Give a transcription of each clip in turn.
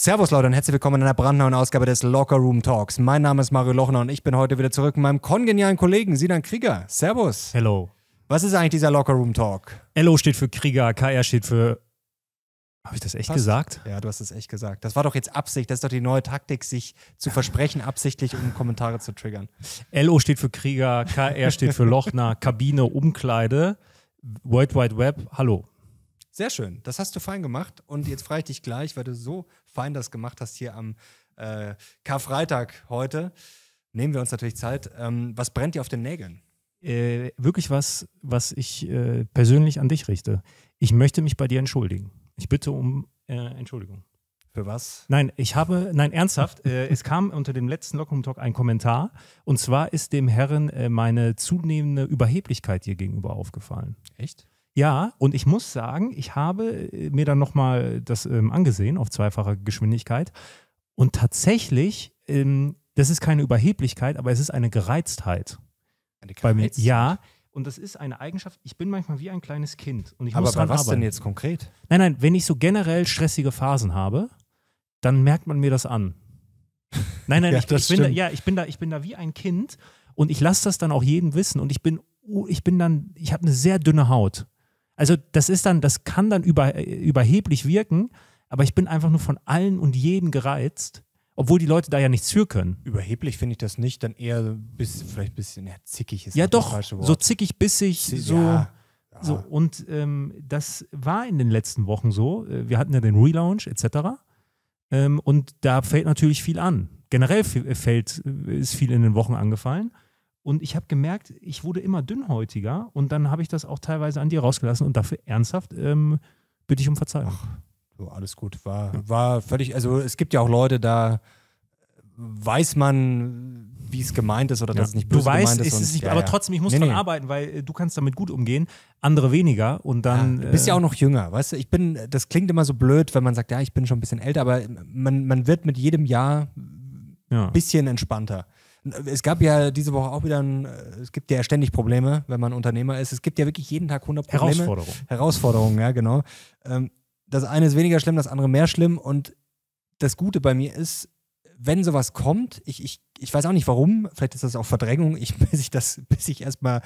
Servus Leute und herzlich willkommen in einer brandneuen Ausgabe des Locker Room Talks. Mein Name ist Mario Lochner und ich bin heute wieder zurück mit meinem kongenialen Kollegen Sinan Krieger. Servus. Hello. Was ist eigentlich dieser Locker Room Talk? LO steht für Krieger, KR steht für habe ich das echt Passt. gesagt? Ja, du hast es echt gesagt. Das war doch jetzt Absicht. Das ist doch die neue Taktik, sich zu versprechen, absichtlich, um Kommentare zu triggern. LO steht für Krieger, KR steht für Lochner, Kabine, Umkleide, World Wide Web, hallo. Sehr schön. Das hast du fein gemacht. Und jetzt frage ich dich gleich, weil du so fein das gemacht hast hier am äh, Karfreitag heute. Nehmen wir uns natürlich Zeit. Ähm, was brennt dir auf den Nägeln? Äh, wirklich was, was ich äh, persönlich an dich richte. Ich möchte mich bei dir entschuldigen. Ich bitte um äh, Entschuldigung. Für was? Nein, ich habe, nein, ernsthaft, äh, es kam unter dem letzten Lockum Talk ein Kommentar und zwar ist dem Herren äh, meine zunehmende Überheblichkeit dir gegenüber aufgefallen. Echt? Ja, und ich muss sagen, ich habe äh, mir dann nochmal das ähm, angesehen auf zweifacher Geschwindigkeit. Und tatsächlich, ähm, das ist keine Überheblichkeit, aber es ist eine Gereiztheit. Eine Gereiztheit? Bei mir. Ja. Und das ist eine Eigenschaft, ich bin manchmal wie ein kleines Kind. Und ich aber muss bei was arbeiten. denn jetzt konkret? Nein, nein, wenn ich so generell stressige Phasen habe, dann merkt man mir das an. Nein, nein, ja, ich, ich, bin da, ja, ich, bin da, ich bin da wie ein Kind und ich lasse das dann auch jedem wissen. Und ich bin, oh, ich bin dann, ich habe eine sehr dünne Haut. Also das ist dann, das kann dann über, überheblich wirken, aber ich bin einfach nur von allen und jedem gereizt, obwohl die Leute da ja nichts für können. Überheblich finde ich das nicht, dann eher bis, vielleicht ein bisschen ja, zickig ist. Ja doch, so zickig, bissig, Z so. Ja. So, und ähm, das war in den letzten Wochen so. Äh, wir hatten ja den Relaunch etc. Ähm, und da fällt natürlich viel an. Generell fällt, äh, ist viel in den Wochen angefallen. Und ich habe gemerkt, ich wurde immer dünnhäutiger und dann habe ich das auch teilweise an dir rausgelassen und dafür ernsthaft ähm, bitte ich um Verzeihung. Ach, so, alles gut. War, war völlig, also es gibt ja auch Leute, da weiß man, wie es gemeint ist oder ja. dass es nicht böse du weißt, gemeint ist. ist es nicht, ja, aber trotzdem, ich muss nee, dran nee. arbeiten, weil äh, du kannst damit gut umgehen, andere weniger und dann. Ja, du bist ja äh, auch noch jünger, weißt du? Ich bin, das klingt immer so blöd, wenn man sagt, ja, ich bin schon ein bisschen älter, aber man, man wird mit jedem Jahr ein bisschen entspannter es gab ja diese Woche auch wieder, ein, äh, es gibt ja ständig Probleme, wenn man Unternehmer ist. Es gibt ja wirklich jeden Tag 100 Probleme. Herausforderungen. Herausforderungen, ja, genau. Ähm, das eine ist weniger schlimm, das andere mehr schlimm. Und das Gute bei mir ist, wenn sowas kommt, ich, ich, ich weiß auch nicht warum, vielleicht ist das auch Verdrängung, ich, bis ich das, ich erstmal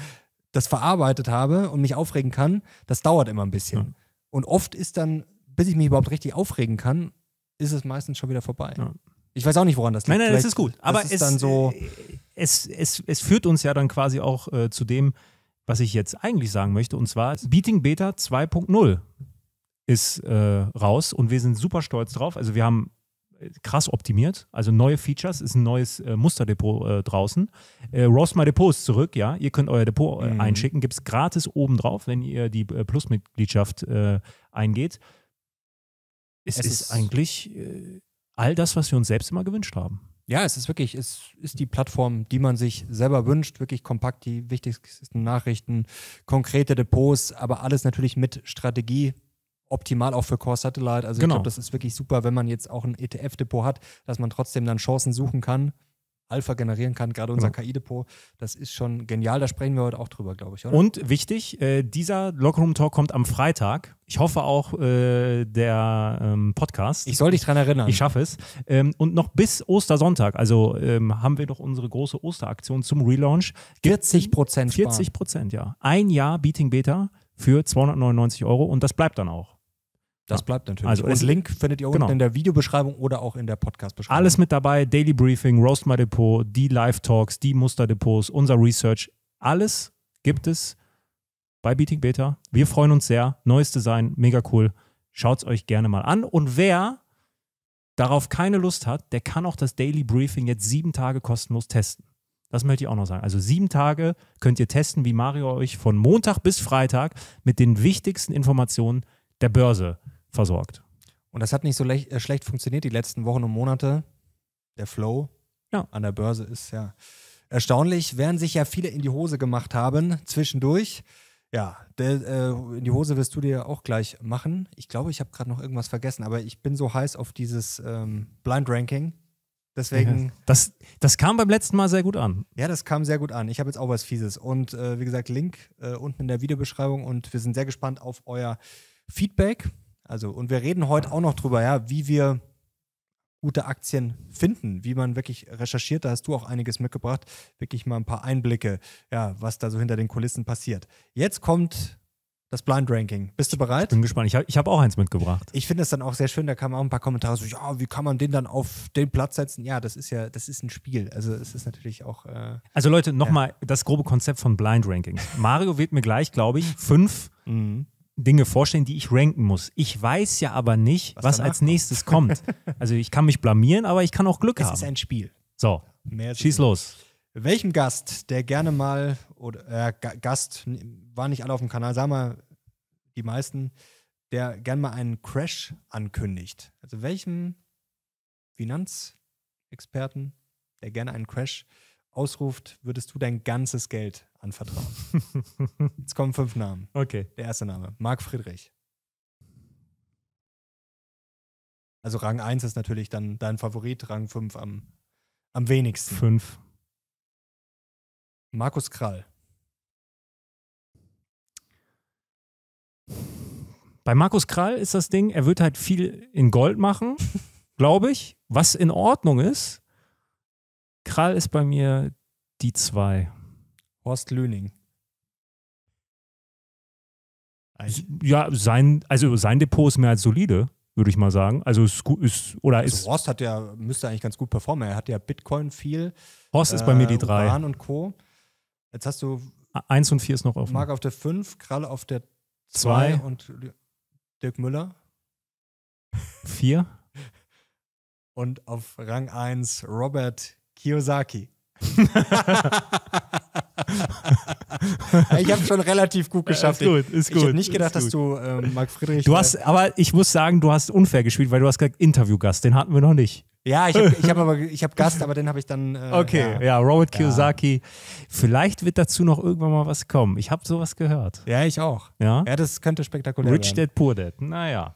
das verarbeitet habe und mich aufregen kann, das dauert immer ein bisschen. Ja. Und oft ist dann, bis ich mich überhaupt richtig aufregen kann, ist es meistens schon wieder vorbei. Ja. Ich weiß auch nicht, woran das liegt. Nein, nein, das ist gut. Aber ist es, dann so äh, es, es, es führt uns ja dann quasi auch äh, zu dem, was ich jetzt eigentlich sagen möchte. Und zwar Beating Beta 2.0 ist äh, raus und wir sind super stolz drauf. Also wir haben äh, krass optimiert. Also neue Features, ist ein neues äh, Musterdepot äh, draußen. Äh, My Depot ist zurück, ja. Ihr könnt euer Depot äh, mhm. einschicken. Gibt es gratis oben drauf, wenn ihr die Plusmitgliedschaft eingeht. Es, es, ist, eigentlich all das, was wir uns selbst immer gewünscht haben. Ja, es ist wirklich, es ist die Plattform, die man sich selber wünscht. Wirklich kompakt die wichtigsten Nachrichten, konkrete Depots, aber alles natürlich mit Strategie, optimal auch für Core Satellite. Also genau. ich glaube, das ist wirklich super, wenn man jetzt auch ein ETF-Depot hat, dass man trotzdem dann Chancen suchen kann. Alpha generieren kann, gerade unser ja. KI-Depot. Das ist schon genial. Da sprechen wir heute auch drüber, glaube ich. Oder? Und wichtig, äh, dieser lockerroom Talk kommt am Freitag. Ich hoffe auch äh, der ähm, Podcast. Ich soll dich dran erinnern. Ich schaffe es. Ähm, und noch bis Ostersonntag, also ähm, haben wir doch unsere große Osteraktion zum Relaunch. 40 Prozent. 40 Prozent, ja. Ein Jahr Beating Beta für 299 Euro und das bleibt dann auch. Das ja. bleibt natürlich. Also und Link findet ihr unten genau. in der Videobeschreibung oder auch in der Podcast-Beschreibung. Alles mit dabei: Daily Briefing, Roast My Depot, die Live-Talks, die Musterdepots, unser Research. Alles gibt es bei Beating Beta. Wir freuen uns sehr. Neues Design, mega cool. Schaut es euch gerne mal an. Und wer darauf keine Lust hat, der kann auch das Daily Briefing jetzt sieben Tage kostenlos testen. Das möchte ich auch noch sagen. Also sieben Tage könnt ihr testen, wie Mario euch von Montag bis Freitag mit den wichtigsten Informationen der Börse versorgt. Und das hat nicht so äh, schlecht funktioniert die letzten Wochen und Monate. Der Flow ja. an der Börse ist ja erstaunlich, während sich ja viele in die Hose gemacht haben zwischendurch. Ja, der, äh, in die Hose wirst du dir auch gleich machen. Ich glaube, ich habe gerade noch irgendwas vergessen, aber ich bin so heiß auf dieses ähm, Blind Ranking. Deswegen. Das, das kam beim letzten Mal sehr gut an. Ja, das kam sehr gut an. Ich habe jetzt auch was Fieses. Und äh, wie gesagt, Link äh, unten in der Videobeschreibung und wir sind sehr gespannt auf euer Feedback. Also, und wir reden heute auch noch drüber, ja, wie wir gute Aktien finden, wie man wirklich recherchiert. Da hast du auch einiges mitgebracht. Wirklich mal ein paar Einblicke, ja, was da so hinter den Kulissen passiert. Jetzt kommt das Blind Ranking. Bist du bereit? Ich bin gespannt. Ich habe hab auch eins mitgebracht. Ich finde es dann auch sehr schön. Da kamen auch ein paar Kommentare so, ja, wie kann man den dann auf den Platz setzen? Ja, das ist ja, das ist ein Spiel. Also es ist natürlich auch. Äh, also Leute, nochmal ja. das grobe Konzept von Blind Ranking. Mario wird mir gleich, glaube ich, fünf mhm. Dinge vorstellen, die ich ranken muss. Ich weiß ja aber nicht, was, was als nächstes kommt. Also ich kann mich blamieren, aber ich kann auch Glück es haben. Es ist ein Spiel. So, Mehr schieß los. Welchem Gast, der gerne mal, oder äh, Gast, waren nicht alle auf dem Kanal, sagen wir die meisten, der gerne mal einen Crash ankündigt. Also welchem Finanzexperten, der gerne einen Crash ankündigt, ausruft, würdest du dein ganzes Geld anvertrauen. Jetzt kommen fünf Namen. Okay. Der erste Name, Marc Friedrich. Also Rang 1 ist natürlich dann dein Favorit, Rang 5 am, am wenigsten. 5. Markus Krall. Bei Markus Krall ist das Ding, er wird halt viel in Gold machen, glaube ich, was in Ordnung ist. Krall ist bei mir die zwei. Horst Löning. ja, sein, also sein Depot ist mehr als solide, würde ich mal sagen. Also ist, ist oder also Horst hat ja, müsste eigentlich ganz gut performen. Er hat ja Bitcoin viel. Horst äh, ist bei mir die äh, drei. Uran und Co. Jetzt hast du. Eins und vier ist noch offen. Mark auf der 5, Kralle auf der 2 und Dirk Müller. 4. Und auf Rang 1 Robert Kiyosaki. ich habe schon relativ gut äh, geschafft. ist gut, ist gut. Ich hätte nicht gedacht, dass du äh, Marc Friedrich. Du äh, hast, aber ich muss sagen, du hast unfair gespielt, weil du hast gesagt Interviewgast, den hatten wir noch nicht. Ja, ich habe ich hab aber ich hab Gast, aber den habe ich dann. Äh, okay, ja, ja Robert Kiyosaki. Vielleicht wird dazu noch irgendwann mal was kommen. Ich habe sowas gehört. Ja, ich auch. Ja, ja das könnte spektakulär Rich werden. Rich Dad Poor Dead. Naja.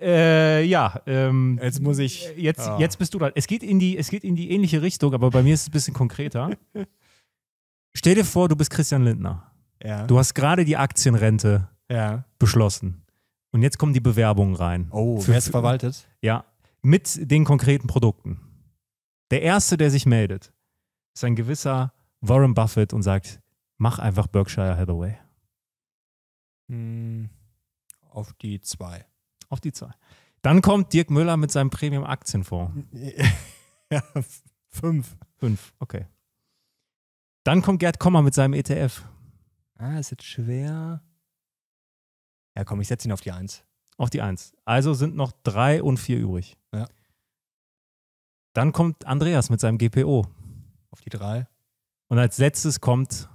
Äh, ja, ähm, jetzt muss ich. Jetzt, ah. jetzt bist du da. Es geht, in die, es geht in die ähnliche Richtung, aber bei mir ist es ein bisschen konkreter. Stell dir vor, du bist Christian Lindner. Ja. Du hast gerade die Aktienrente ja. beschlossen. Und jetzt kommen die Bewerbungen rein. Oh, für, wer ist verwaltet? Ja, mit den konkreten Produkten. Der Erste, der sich meldet, ist ein gewisser Warren Buffett und sagt, mach einfach Berkshire Hathaway. Hm, auf die zwei. Auf die zwei. Dann kommt Dirk Müller mit seinem Premium-Aktienfonds. Ja, fünf. Fünf, okay. Dann kommt Gerd Kommer mit seinem ETF. Ah, ist jetzt schwer. Ja, komm, ich setze ihn auf die 1. Auf die 1. Also sind noch 3 und 4 übrig. Ja. Dann kommt Andreas mit seinem GPO. Auf die 3. Und als letztes kommt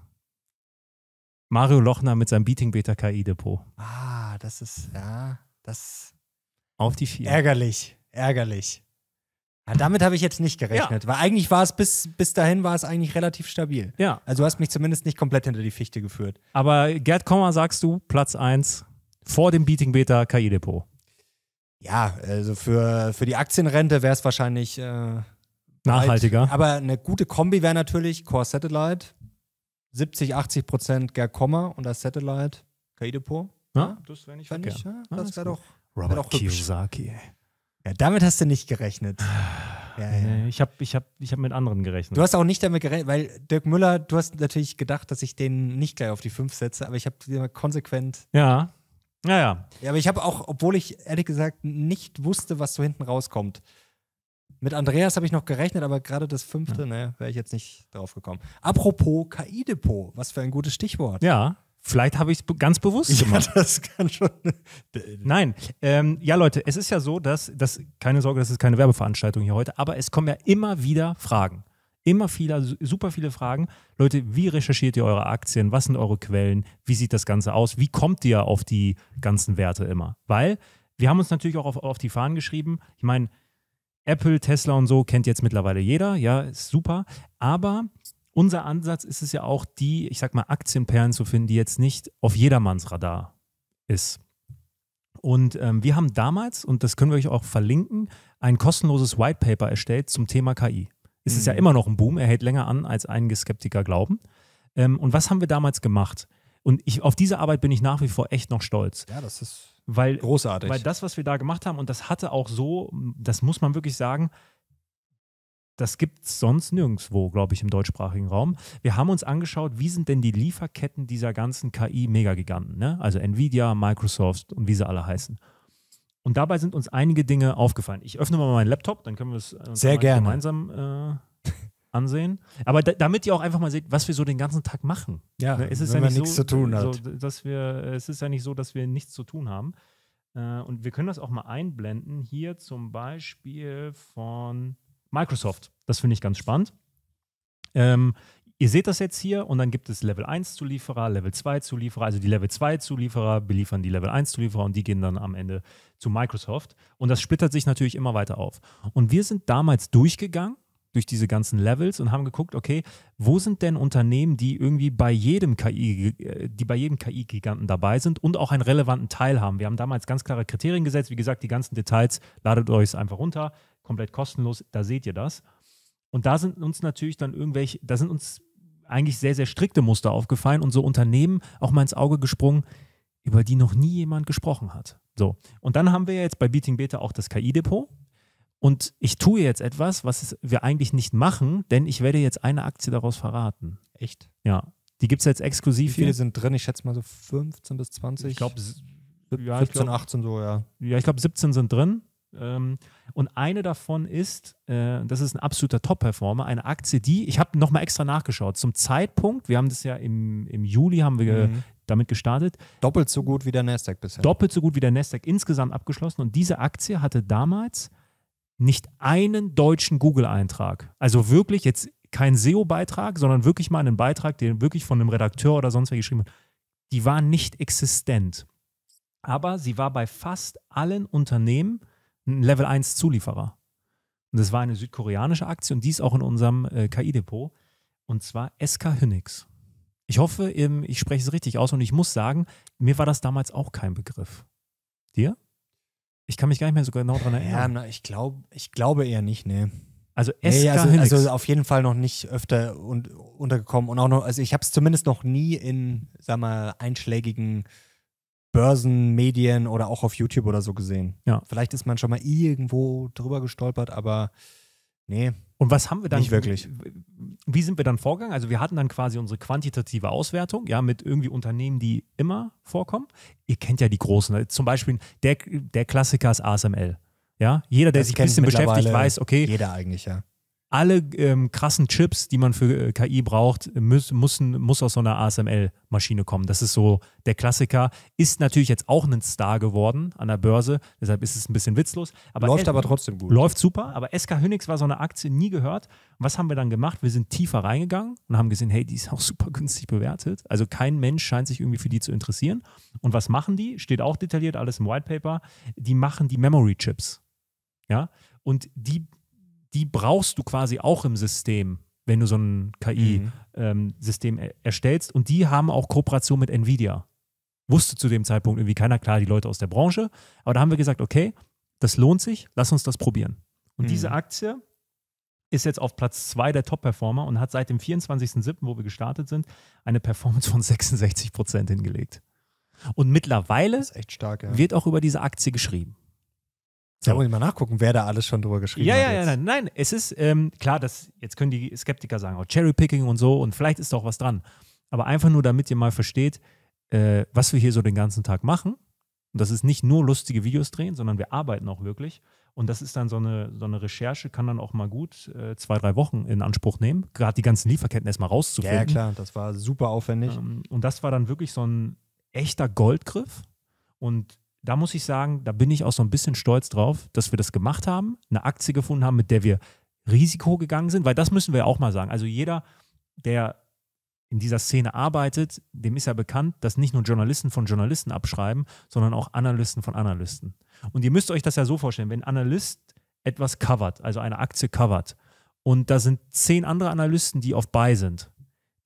Mario Lochner mit seinem Beating Beta KI Depot. Ah, das ist, ja, das. Auf die 4. Ärgerlich, ärgerlich. Ja, ah, damit habe ich jetzt nicht gerechnet, ja. weil eigentlich war es bis, bis dahin war es eigentlich relativ stabil. Ja. Also du hast mich zumindest nicht komplett hinter die Fichte geführt. Aber Gerd Kommer sagst du, Platz 1 vor dem Beating Beta KI Depot. Ja, also für, für die Aktienrente wäre es wahrscheinlich äh, nachhaltiger. Weit. Aber eine gute Kombi wäre natürlich Core Satellite, 70, 80 Prozent Gerd Kommer und das Satellite KI Depot. Ja, das wäre nicht verkehrt. Ja, das wäre doch, wär doch Kiyosaki. Hübsch. Ja, damit hast du nicht gerechnet. Ah, ja, ja. Ich habe ich hab, ich hab mit anderen gerechnet. Du hast auch nicht damit gerechnet, weil Dirk Müller, du hast natürlich gedacht, dass ich den nicht gleich auf die 5 setze, aber ich habe konsequent. Ja. Ja, ja. ja aber ich habe auch, obwohl ich ehrlich gesagt nicht wusste, was so hinten rauskommt. Mit Andreas habe ich noch gerechnet, aber gerade das fünfte, ja. Hm. ne, wäre ich jetzt nicht drauf gekommen. Apropos KI-Depot, was für ein gutes Stichwort. Ja. Vielleicht habe ich es ganz bewusst gemacht. Ja, das kann schon. Nein. Ähm, ja, Leute, es ist ja so, dass, dass, keine Sorge, das ist keine Werbeveranstaltung hier heute, aber es kommen ja immer wieder Fragen. Immer viele, super viele Fragen. Leute, wie recherchiert ihr eure Aktien? Was sind eure Quellen? Wie sieht das Ganze aus? Wie kommt ihr auf die ganzen Werte immer? Weil wir haben uns natürlich auch auf, auf die Fahnen geschrieben. Ich meine, Apple, Tesla und so kennt jetzt mittlerweile jeder. Ja, ist super. Aber unser Ansatz ist es ja auch, die, ich sag mal, Aktienperlen zu finden, die jetzt nicht auf jedermanns Radar ist. Und ähm, wir haben damals, und das können wir euch auch verlinken, ein kostenloses White Paper erstellt zum Thema KI. Es mhm. ist ja mhm. immer noch ein Boom, er hält länger an, als einige Skeptiker glauben. Ähm, und was haben wir damals gemacht? Und ich, auf diese Arbeit bin ich nach wie vor echt noch stolz. Ja, das ist weil, großartig. Weil das, was wir da gemacht haben, und das hatte auch so, das muss man wirklich sagen, das gibt es sonst nirgendwo, glaube ich, im deutschsprachigen Raum. Wir haben uns angeschaut, wie sind denn die Lieferketten dieser ganzen KI-Megagiganten, ne? also Nvidia, Microsoft und wie sie alle heißen. Und dabei sind uns einige Dinge aufgefallen. Ich öffne mal meinen Laptop, dann können wir es äh, Sehr gerne. gemeinsam äh, ansehen. Aber da, damit ihr auch einfach mal seht, was wir so den ganzen Tag machen. Ja, ne? es ist wenn ja man nichts zu tun hat. So, dass wir, es ist ja nicht so, dass wir nichts zu tun haben. Äh, und wir können das auch mal einblenden. Hier zum Beispiel von Microsoft. Das finde ich ganz spannend. Ähm, ihr seht das jetzt hier und dann gibt es Level 1 Zulieferer, Level 2 Zulieferer, also die Level 2 Zulieferer beliefern die Level 1 Zulieferer und die gehen dann am Ende zu Microsoft. Und das splittert sich natürlich immer weiter auf. Und wir sind damals durchgegangen durch diese ganzen Levels und haben geguckt, okay, wo sind denn Unternehmen, die irgendwie bei jedem KI, äh, die bei jedem KI-Giganten dabei sind und auch einen relevanten Teil haben. Wir haben damals ganz klare Kriterien gesetzt. Wie gesagt, die ganzen Details ladet euch einfach runter komplett kostenlos, da seht ihr das. Und da sind uns natürlich dann irgendwelche, da sind uns eigentlich sehr, sehr strikte Muster aufgefallen und so Unternehmen auch mal ins Auge gesprungen, über die noch nie jemand gesprochen hat. So. Und dann haben wir jetzt bei Beating Beta auch das KI-Depot. Und ich tue jetzt etwas, was wir eigentlich nicht machen, denn ich werde jetzt eine Aktie daraus verraten. Echt? Ja. Die gibt es jetzt exklusiv. Wie viele hier. sind drin? Ich schätze mal so 15 bis 20. Ich glaube, ja, 17, glaub, 18 so, ja. Ja, ich glaube, 17 sind drin. Ähm, und eine davon ist, äh, das ist ein absoluter Top-Performer, eine Aktie, die, ich habe nochmal extra nachgeschaut, zum Zeitpunkt, wir haben das ja im, im Juli, haben wir mhm. damit gestartet. Doppelt so gut wie der Nasdaq bisher. Doppelt so gut wie der Nasdaq insgesamt abgeschlossen. Und diese Aktie hatte damals nicht einen deutschen Google-Eintrag. Also wirklich jetzt kein SEO-Beitrag, sondern wirklich mal einen Beitrag, den wirklich von einem Redakteur oder sonst wer geschrieben hat. Die war nicht existent. Aber sie war bei fast allen Unternehmen, ein Level 1 Zulieferer. Und das war eine südkoreanische Aktie und die ist auch in unserem äh, KI-Depot. Und zwar SK Hynix. Ich hoffe, ähm, ich spreche es richtig aus und ich muss sagen, mir war das damals auch kein Begriff. Dir? Ich kann mich gar nicht mehr so genau dran erinnern. Ja, na, ich, glaub, ich glaube eher nicht, ne. Also SK nee, also, Hynix. also auf jeden Fall noch nicht öfter und, untergekommen und auch noch, also ich habe es zumindest noch nie in, sag mal, einschlägigen Börsenmedien oder auch auf YouTube oder so gesehen. Ja. Vielleicht ist man schon mal irgendwo drüber gestolpert, aber nee. Und was haben wir dann? Nicht wirklich. Wie sind wir dann vorgegangen? Also wir hatten dann quasi unsere quantitative Auswertung, ja, mit irgendwie Unternehmen, die immer vorkommen. Ihr kennt ja die großen, ne? zum Beispiel der, der Klassiker ist ASML. Ja, jeder, der das sich ein bisschen beschäftigt, weiß, okay. Jeder eigentlich, ja alle ähm, krassen Chips, die man für äh, KI braucht, müß, müssen, muss aus so einer ASML-Maschine kommen. Das ist so der Klassiker. Ist natürlich jetzt auch ein Star geworden an der Börse, deshalb ist es ein bisschen witzlos. Aber läuft aber trotzdem gut. Läuft super, aber SK Hynix war so eine Aktie nie gehört. was haben wir dann gemacht? Wir sind tiefer reingegangen und haben gesehen, hey, die ist auch super günstig bewertet. Also kein Mensch scheint sich irgendwie für die zu interessieren. Und was machen die? Steht auch detailliert alles im White Paper. Die machen die Memory-Chips. Ja, und die die brauchst du quasi auch im System, wenn du so ein KI-System mhm. ähm, erstellst. Und die haben auch Kooperation mit Nvidia. Wusste zu dem Zeitpunkt irgendwie keiner, klar, die Leute aus der Branche. Aber da haben wir gesagt, okay, das lohnt sich, lass uns das probieren. Und mhm. diese Aktie ist jetzt auf Platz 2 der Top-Performer und hat seit dem 24.07., wo wir gestartet sind, eine Performance von 66 Prozent hingelegt. Und mittlerweile stark, ja. wird auch über diese Aktie geschrieben. Da so. muss ich mal nachgucken, wer da alles schon drüber geschrieben ja, hat. Ja, ja, nein, nein. Es ist ähm, klar, dass jetzt können die Skeptiker sagen, oh, Cherry-Picking und so, und vielleicht ist doch was dran. Aber einfach nur, damit ihr mal versteht, äh, was wir hier so den ganzen Tag machen. Und das ist nicht nur lustige Videos drehen, sondern wir arbeiten auch wirklich. Und das ist dann so eine, so eine Recherche, kann dann auch mal gut äh, zwei, drei Wochen in Anspruch nehmen, gerade die ganzen Lieferketten erstmal rauszufinden. Ja, klar, das war super aufwendig. Ähm, und das war dann wirklich so ein echter Goldgriff. Und da muss ich sagen, da bin ich auch so ein bisschen stolz drauf, dass wir das gemacht haben, eine Aktie gefunden haben, mit der wir Risiko gegangen sind, weil das müssen wir auch mal sagen. Also jeder, der in dieser Szene arbeitet, dem ist ja bekannt, dass nicht nur Journalisten von Journalisten abschreiben, sondern auch Analysten von Analysten. Und ihr müsst euch das ja so vorstellen, wenn ein Analyst etwas covert, also eine Aktie covert, und da sind zehn andere Analysten, die auf Buy sind,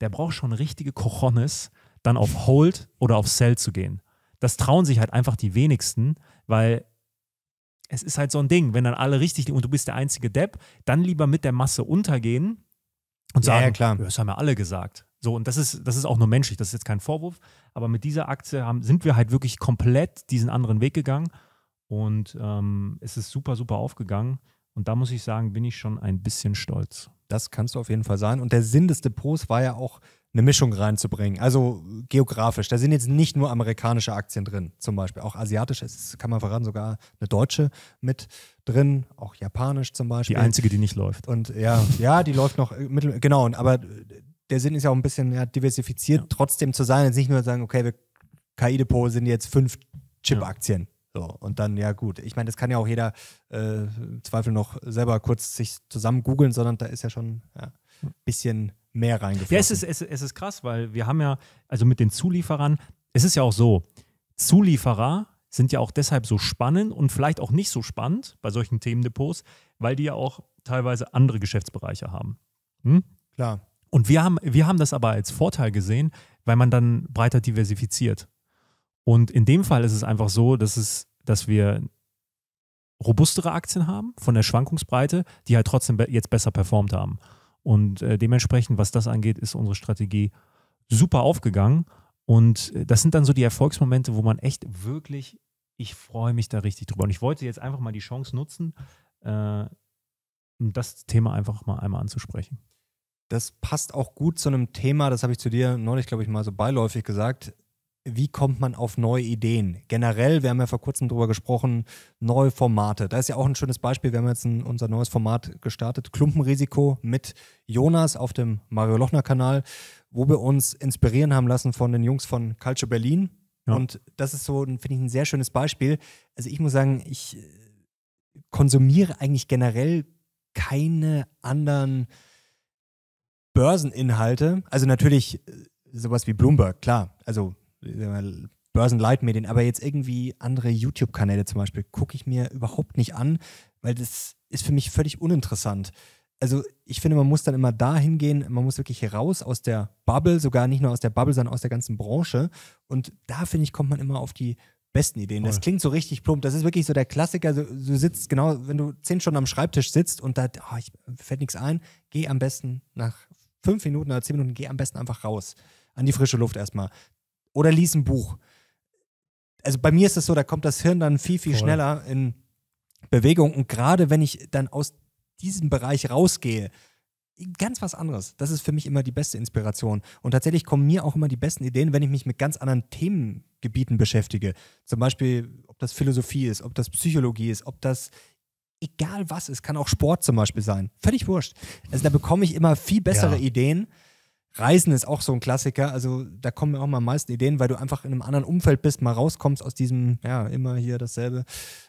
der braucht schon richtige Cojones, dann auf Hold oder auf Sell zu gehen. Das trauen sich halt einfach die wenigsten, weil es ist halt so ein Ding, wenn dann alle richtig und du bist der einzige Depp, dann lieber mit der Masse untergehen und sagen, ja, ja klar. das haben ja alle gesagt. So, und das ist, das ist auch nur menschlich, das ist jetzt kein Vorwurf, aber mit dieser Aktie haben, sind wir halt wirklich komplett diesen anderen Weg gegangen und ähm, es ist super, super aufgegangen. Und da muss ich sagen, bin ich schon ein bisschen stolz. Das kannst du auf jeden Fall sein. Und der Sinn des Depots war ja auch eine Mischung reinzubringen. Also geografisch. Da sind jetzt nicht nur amerikanische Aktien drin, zum Beispiel. Auch asiatische, ist, kann man verraten, sogar eine deutsche mit drin, auch japanisch zum Beispiel. Die einzige, die nicht läuft. Und ja, ja, die läuft noch äh, mittel, genau, aber der Sinn ist ja auch ein bisschen ja, diversifiziert, ja. trotzdem zu sein. Jetzt nicht nur sagen, okay, wir KI-Depot sind jetzt fünf Chip-Aktien. Ja. So, und dann, ja gut, ich meine, das kann ja auch jeder äh, Zweifel noch selber kurz sich zusammen googeln, sondern da ist ja schon ein bisschen mehr reingeflossen. Ja, es ist, es, es ist krass, weil wir haben ja, also mit den Zulieferern, es ist ja auch so, Zulieferer sind ja auch deshalb so spannend und vielleicht auch nicht so spannend bei solchen Themendepots, weil die ja auch teilweise andere Geschäftsbereiche haben. Hm? Klar. Und wir haben, wir haben das aber als Vorteil gesehen, weil man dann breiter diversifiziert. Und in dem Fall ist es einfach so, dass, es, dass wir robustere Aktien haben von der Schwankungsbreite, die halt trotzdem jetzt besser performt haben. Und äh, dementsprechend, was das angeht, ist unsere Strategie super aufgegangen. Und äh, das sind dann so die Erfolgsmomente, wo man echt wirklich, ich freue mich da richtig drüber. Und ich wollte jetzt einfach mal die Chance nutzen, äh, um das Thema einfach mal einmal anzusprechen. Das passt auch gut zu einem Thema, das habe ich zu dir neulich, glaube ich, mal so beiläufig gesagt wie kommt man auf neue Ideen? Generell, wir haben ja vor kurzem darüber gesprochen, neue Formate. Da ist ja auch ein schönes Beispiel. Wir haben jetzt ein, unser neues Format gestartet, Klumpenrisiko mit Jonas auf dem Mario Lochner Kanal, wo wir uns inspirieren haben lassen von den Jungs von Culture Berlin. Ja. Und das ist so, finde ich, ein sehr schönes Beispiel. Also ich muss sagen, ich äh, konsumiere eigentlich generell keine anderen Börseninhalte. Also natürlich äh, sowas wie Bloomberg, klar. Also Börsenleitmedien, aber jetzt irgendwie andere YouTube-Kanäle zum Beispiel gucke ich mir überhaupt nicht an, weil das ist für mich völlig uninteressant. Also ich finde, man muss dann immer dahin gehen, man muss wirklich raus aus der Bubble, sogar nicht nur aus der Bubble, sondern aus der ganzen Branche. Und da, finde ich, kommt man immer auf die besten Ideen. Voll. Das klingt so richtig plump. Das ist wirklich so der Klassiker. Du, du sitzt genau, wenn du zehn Stunden am Schreibtisch sitzt und da oh, ich, fällt nichts ein, geh am besten nach fünf Minuten oder zehn Minuten, geh am besten einfach raus. An die frische Luft erstmal. Oder lies ein Buch. Also bei mir ist es so, da kommt das Hirn dann viel, viel Voll. schneller in Bewegung. Und gerade wenn ich dann aus diesem Bereich rausgehe, ganz was anderes. Das ist für mich immer die beste Inspiration. Und tatsächlich kommen mir auch immer die besten Ideen, wenn ich mich mit ganz anderen Themengebieten beschäftige. Zum Beispiel, ob das Philosophie ist, ob das Psychologie ist, ob das egal was ist, kann auch Sport zum Beispiel sein. Völlig wurscht. Also da bekomme ich immer viel bessere ja. Ideen, Reisen ist auch so ein Klassiker. Also da kommen auch mal am meisten Ideen, weil du einfach in einem anderen Umfeld bist, mal rauskommst aus diesem, ja, immer hier dasselbe.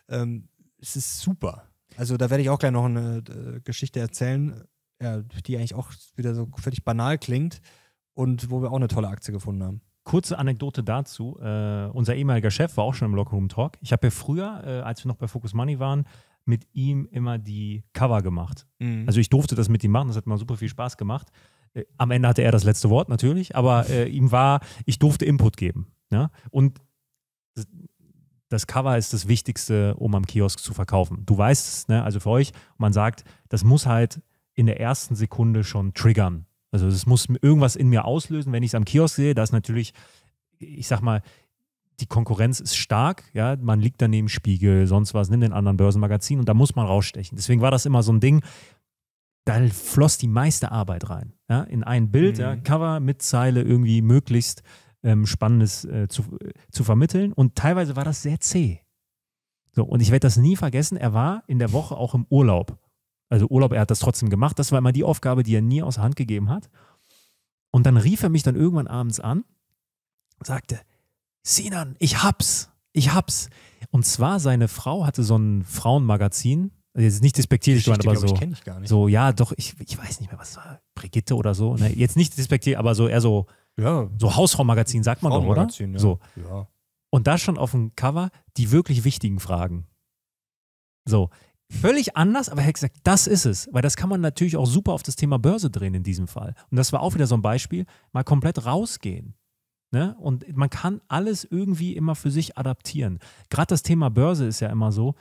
Ähm, es ist super. Also da werde ich auch gleich noch eine äh, Geschichte erzählen, ja, äh, die eigentlich auch wieder so völlig banal klingt und wo wir auch eine tolle Aktie gefunden haben. Kurze Anekdote dazu. Äh, unser ehemaliger Chef war auch schon im Lockerroom Talk. Ich habe ja früher, äh, als wir noch bei Focus Money waren, mit ihm immer die Cover gemacht. Mhm. Also ich durfte das mit ihm machen, das hat mir super viel Spaß gemacht am Ende hatte er das letzte Wort natürlich, aber äh, ihm war, ich durfte Input geben. Ja? Ne? Und das Cover ist das Wichtigste, um am Kiosk zu verkaufen. Du weißt es, ne? also für euch, man sagt, das muss halt in der ersten Sekunde schon triggern. Also es muss irgendwas in mir auslösen, wenn ich es am Kiosk sehe, da ist natürlich, ich sag mal, die Konkurrenz ist stark, ja, man liegt daneben Spiegel, sonst was, nimm den anderen Börsenmagazin und da muss man rausstechen. Deswegen war das immer so ein Ding, da floss die meiste Arbeit rein. Ja? In ein Bild, mhm. ja, Cover mit Zeile irgendwie möglichst ähm, Spannendes äh, zu, äh, zu vermitteln. Und teilweise war das sehr zäh. So, und ich werde das nie vergessen, er war in der Woche auch im Urlaub. Also Urlaub, er hat das trotzdem gemacht. Das war immer die Aufgabe, die er nie aus der Hand gegeben hat. Und dann rief er mich dann irgendwann abends an und sagte, Sinan, ich hab's, ich hab's. Und zwar seine Frau hatte so ein Frauenmagazin, also jetzt nicht despektierlich gemeint, aber so. Ich, so, ja, doch, ich, ich weiß nicht mehr, was war. Brigitte oder so. Ne? Jetzt nicht despektierlich, aber so eher so, ja. so Hausfrau-Magazin, sagt man doch, oder? Ja. So. Ja. Und da schon auf dem Cover die wirklich wichtigen Fragen. So. Völlig anders, aber er gesagt, das ist es. Weil das kann man natürlich auch super auf das Thema Börse drehen in diesem Fall. Und das war auch wieder so ein Beispiel, mal komplett rausgehen. Ne? Und man kann alles irgendwie immer für sich adaptieren. Gerade das Thema Börse ist ja immer so,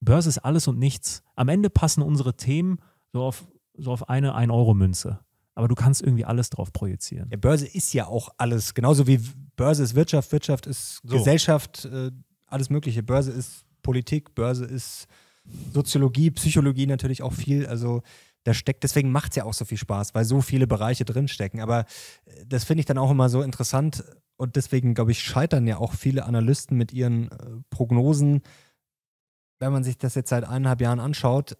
Börse ist alles und nichts. Am Ende passen unsere Themen so auf, so auf eine 1-Euro-Münze. Aber du kannst irgendwie alles drauf projizieren. Ja, Börse ist ja auch alles. Genauso wie Börse ist Wirtschaft, Wirtschaft ist so. Gesellschaft, äh, alles Mögliche. Börse ist Politik, Börse ist Soziologie, Psychologie natürlich auch viel. Also da steckt, deswegen macht es ja auch so viel Spaß, weil so viele Bereiche drinstecken. Aber äh, das finde ich dann auch immer so interessant und deswegen, glaube ich, scheitern ja auch viele Analysten mit ihren äh, Prognosen, wenn man sich das jetzt seit eineinhalb Jahren anschaut,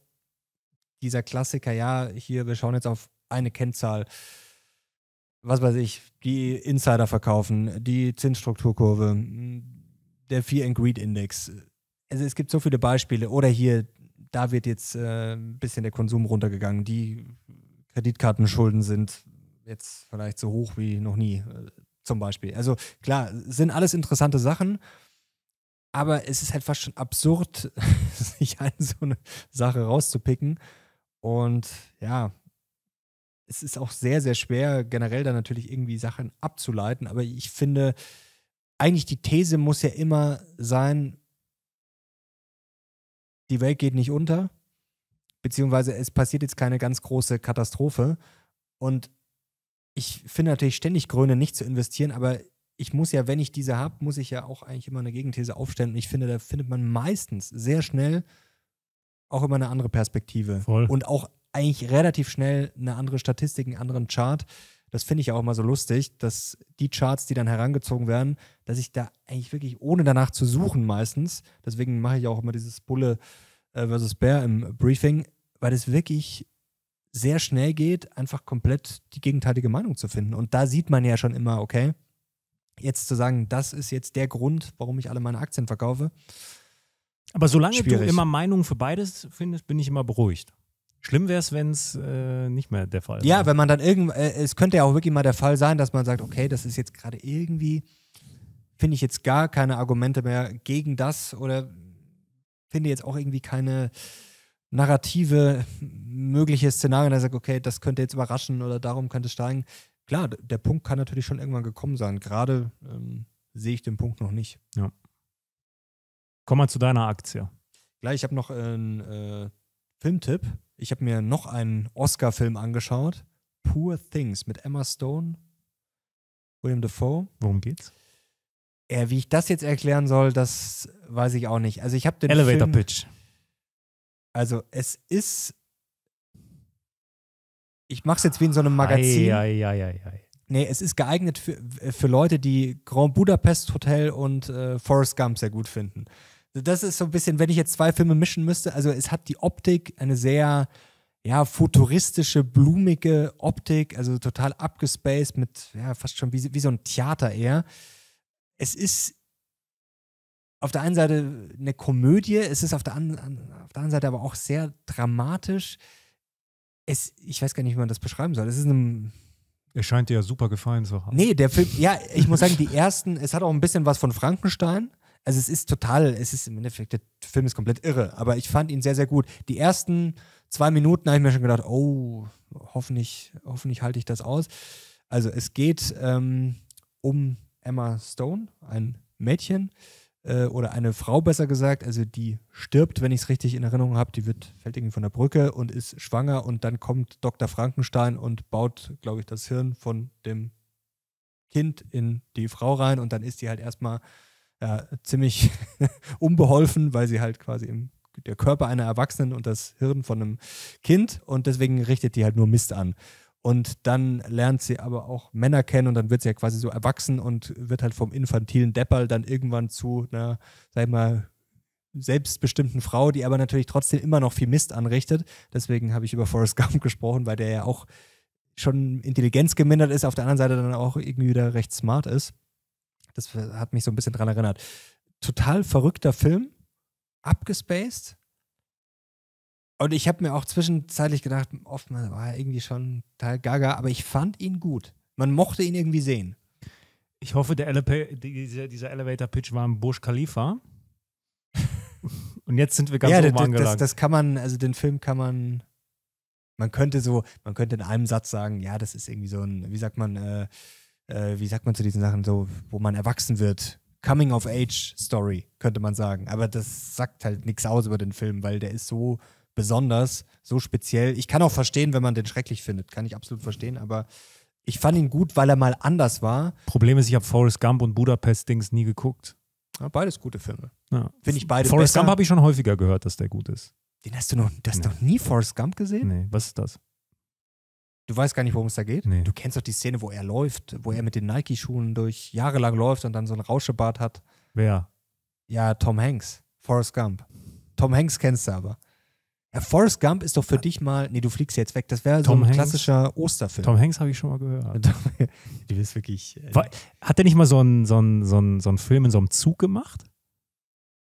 dieser Klassiker, ja, hier, wir schauen jetzt auf eine Kennzahl, was weiß ich, die Insider verkaufen, die Zinsstrukturkurve, der Fear and Greed Index. Also es gibt so viele Beispiele. Oder hier, da wird jetzt äh, ein bisschen der Konsum runtergegangen. Die Kreditkartenschulden sind jetzt vielleicht so hoch wie noch nie, äh, zum Beispiel. Also klar, sind alles interessante Sachen. Aber es ist halt fast schon absurd, sich an so eine Sache rauszupicken. Und ja, es ist auch sehr, sehr schwer, generell dann natürlich irgendwie Sachen abzuleiten. Aber ich finde, eigentlich die These muss ja immer sein, die Welt geht nicht unter, beziehungsweise es passiert jetzt keine ganz große Katastrophe. Und ich finde natürlich ständig Gründe, nicht zu investieren, aber ich muss ja, wenn ich diese habe, muss ich ja auch eigentlich immer eine Gegenthese aufstellen. Und ich finde, da findet man meistens sehr schnell auch immer eine andere Perspektive. Voll. Und auch eigentlich relativ schnell eine andere Statistik, einen anderen Chart. Das finde ich auch immer so lustig, dass die Charts, die dann herangezogen werden, dass ich da eigentlich wirklich ohne danach zu suchen meistens, deswegen mache ich auch immer dieses Bulle äh, versus Bär im Briefing, weil es wirklich sehr schnell geht, einfach komplett die gegenteilige Meinung zu finden. Und da sieht man ja schon immer, okay, jetzt zu sagen, das ist jetzt der Grund, warum ich alle meine Aktien verkaufe. Aber solange schwierig. du immer Meinungen für beides findest, bin ich immer beruhigt. Schlimm wäre es, wenn es äh, nicht mehr der Fall ist. Ja, wenn man dann irgendwann, äh, es könnte ja auch wirklich mal der Fall sein, dass man sagt, okay, das ist jetzt gerade irgendwie, finde ich jetzt gar keine Argumente mehr gegen das oder finde jetzt auch irgendwie keine narrative mögliche Szenarien, dass ich sage, okay, das könnte jetzt überraschen oder darum könnte es steigen klar, der Punkt kann natürlich schon irgendwann gekommen sein. Gerade ähm, sehe ich den Punkt noch nicht. Ja. Komm mal zu deiner Aktie. Gleich, ich habe noch einen äh, Filmtipp. Ich habe mir noch einen Oscar-Film angeschaut. Poor Things mit Emma Stone, William Defoe. Worum geht's? Ja, wie ich das jetzt erklären soll, das weiß ich auch nicht. Also ich habe den Elevator Film, Pitch. Also es ist ich mache es jetzt wie in so einem Magazin. Ei, ei, ei, ei, Nee, es ist geeignet für, für Leute, die Grand Budapest Hotel und äh, Forrest Gump sehr gut finden. Das ist so ein bisschen, wenn ich jetzt zwei Filme mischen müsste, also es hat die Optik, eine sehr ja, futuristische, blumige Optik, also total abgespaced mit, ja, fast schon wie, wie so ein Theater eher. Es ist auf der einen Seite eine Komödie, es ist auf der, an, auf der anderen Seite aber auch sehr dramatisch es, ich weiß gar nicht, wie man das beschreiben soll. Es ist ein. Er scheint dir ja super gefallen zu haben. Nee, der Film, ja, ich muss sagen, die ersten, es hat auch ein bisschen was von Frankenstein. Also es ist total, es ist im Endeffekt, der Film ist komplett irre, aber ich fand ihn sehr, sehr gut. Die ersten zwei Minuten habe ich mir schon gedacht, oh, hoffentlich, hoffentlich halte ich das aus. Also es geht ähm, um Emma Stone, ein Mädchen, äh, oder eine Frau besser gesagt, also die stirbt, wenn ich es richtig in Erinnerung habe, die wird, fällt irgendwie von der Brücke und ist schwanger und dann kommt Dr. Frankenstein und baut, glaube ich, das Hirn von dem Kind in die Frau rein und dann ist die halt erstmal ja, ziemlich unbeholfen, weil sie halt quasi im der Körper einer Erwachsenen und das Hirn von einem Kind und deswegen richtet die halt nur Mist an. Und dann lernt sie aber auch Männer kennen und dann wird sie ja quasi so erwachsen und wird halt vom infantilen Deppel dann irgendwann zu einer, sag ich mal, selbstbestimmten Frau, die aber natürlich trotzdem immer noch viel Mist anrichtet. Deswegen habe ich über Forrest Gump gesprochen, weil der ja auch schon Intelligenz gemindert ist, auf der anderen Seite dann auch irgendwie wieder recht smart ist. Das hat mich so ein bisschen dran erinnert. Total verrückter Film, abgespaced, und ich habe mir auch zwischenzeitlich gedacht, oftmals war er irgendwie schon Teil Gaga, aber ich fand ihn gut. Man mochte ihn irgendwie sehen. Ich hoffe, der Ele dieser, dieser Elevator-Pitch war im Bush Khalifa. Und jetzt sind wir ganz ja, oben angelangt. Das, das kann man, also den Film kann man, man könnte so, man könnte in einem Satz sagen, ja, das ist irgendwie so ein, wie sagt man, äh, äh, wie sagt man zu diesen Sachen, so, wo man erwachsen wird. Coming of Age Story, könnte man sagen. Aber das sagt halt nichts aus über den Film, weil der ist so besonders, so speziell. Ich kann auch verstehen, wenn man den schrecklich findet, kann ich absolut verstehen, aber ich fand ihn gut, weil er mal anders war. Problem ist, ich habe Forrest Gump und Budapest Dings nie geguckt. Ja, beides gute Filme. Ja. Finde ich beide Forrest besser. Gump habe ich schon häufiger gehört, dass der gut ist. Den hast du noch, du hast nee. noch nie Forrest Gump gesehen? Nee, was ist das? Du weißt gar nicht, worum es da geht? Nee. Du kennst doch die Szene, wo er läuft, wo er mit den Nike-Schuhen durch jahrelang läuft und dann so ein Rauschebart hat. Wer? Ja, Tom Hanks. Forrest Gump. Tom Hanks kennst du aber. Ja, Forrest Gump ist doch für dich mal, nee, du fliegst jetzt weg. Das wäre so ein Hanks. klassischer Osterfilm. Tom Hanks habe ich schon mal gehört. du bist wirklich. Äh, hat der nicht mal so einen so so so Film in so einem Zug gemacht?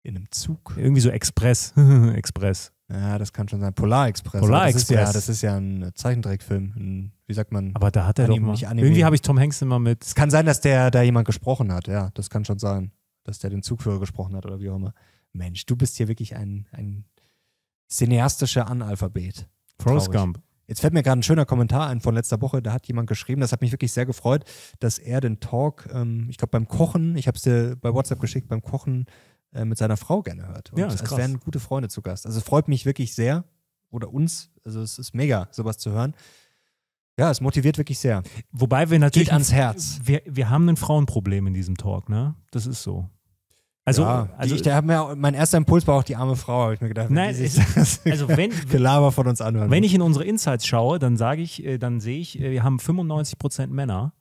In einem Zug? Irgendwie so Express. Express. Ja, das kann schon sein. Polar Express. Polar Express. ja, das ist ja ein Zeichentrickfilm. Ein, wie sagt man? Aber da hat er Anime, doch mal. Nicht Anime. Irgendwie habe ich Tom Hanks immer mit. Es kann sein, dass der da jemand gesprochen hat. Ja, das kann schon sein, dass der den Zugführer gesprochen hat oder wie auch immer. Mensch, du bist hier wirklich ein, ein cineastische Analphabet. Forrest Gump. Jetzt fällt mir gerade ein schöner Kommentar ein von letzter Woche. Da hat jemand geschrieben, das hat mich wirklich sehr gefreut, dass er den Talk, ähm, ich glaube beim Kochen, ich habe es dir bei WhatsApp geschickt, beim Kochen äh, mit seiner Frau gerne hört. Und ja, ist es krass. wären gute Freunde zu Gast. Also es freut mich wirklich sehr oder uns. Also es ist mega, sowas zu hören. Ja, es motiviert wirklich sehr. Wobei wir natürlich. Geht ans Herz. Wir, wir haben ein Frauenproblem in diesem Talk, ne? Das ist so. Also, ja, also die, ich, haben ja, mein erster Impuls war auch die arme Frau, habe ich mir gedacht. Nein, ist, das also wenn Gelaber von uns anhören. Wenn ich in unsere Insights schaue, dann sage ich, äh, dann sehe ich, äh, wir haben 95 Männer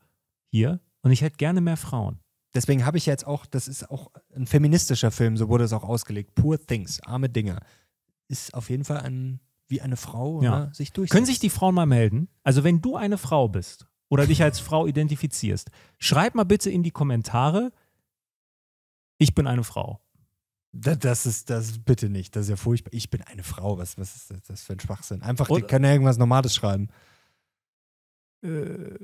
hier und ich hätte gerne mehr Frauen. Deswegen habe ich jetzt auch, das ist auch ein feministischer Film, so wurde es auch ausgelegt. Poor Things, arme Dinge, ist auf jeden Fall ein, wie eine Frau ja. ne, sich durch. Können sich die Frauen mal melden? Also wenn du eine Frau bist oder dich als Frau identifizierst, schreib mal bitte in die Kommentare ich bin eine Frau. Das, das, ist, das bitte nicht. Das ist ja furchtbar. Ich bin eine Frau. Was, was ist das für ein Schwachsinn? Einfach, die kann ja irgendwas Normales schreiben. Äh,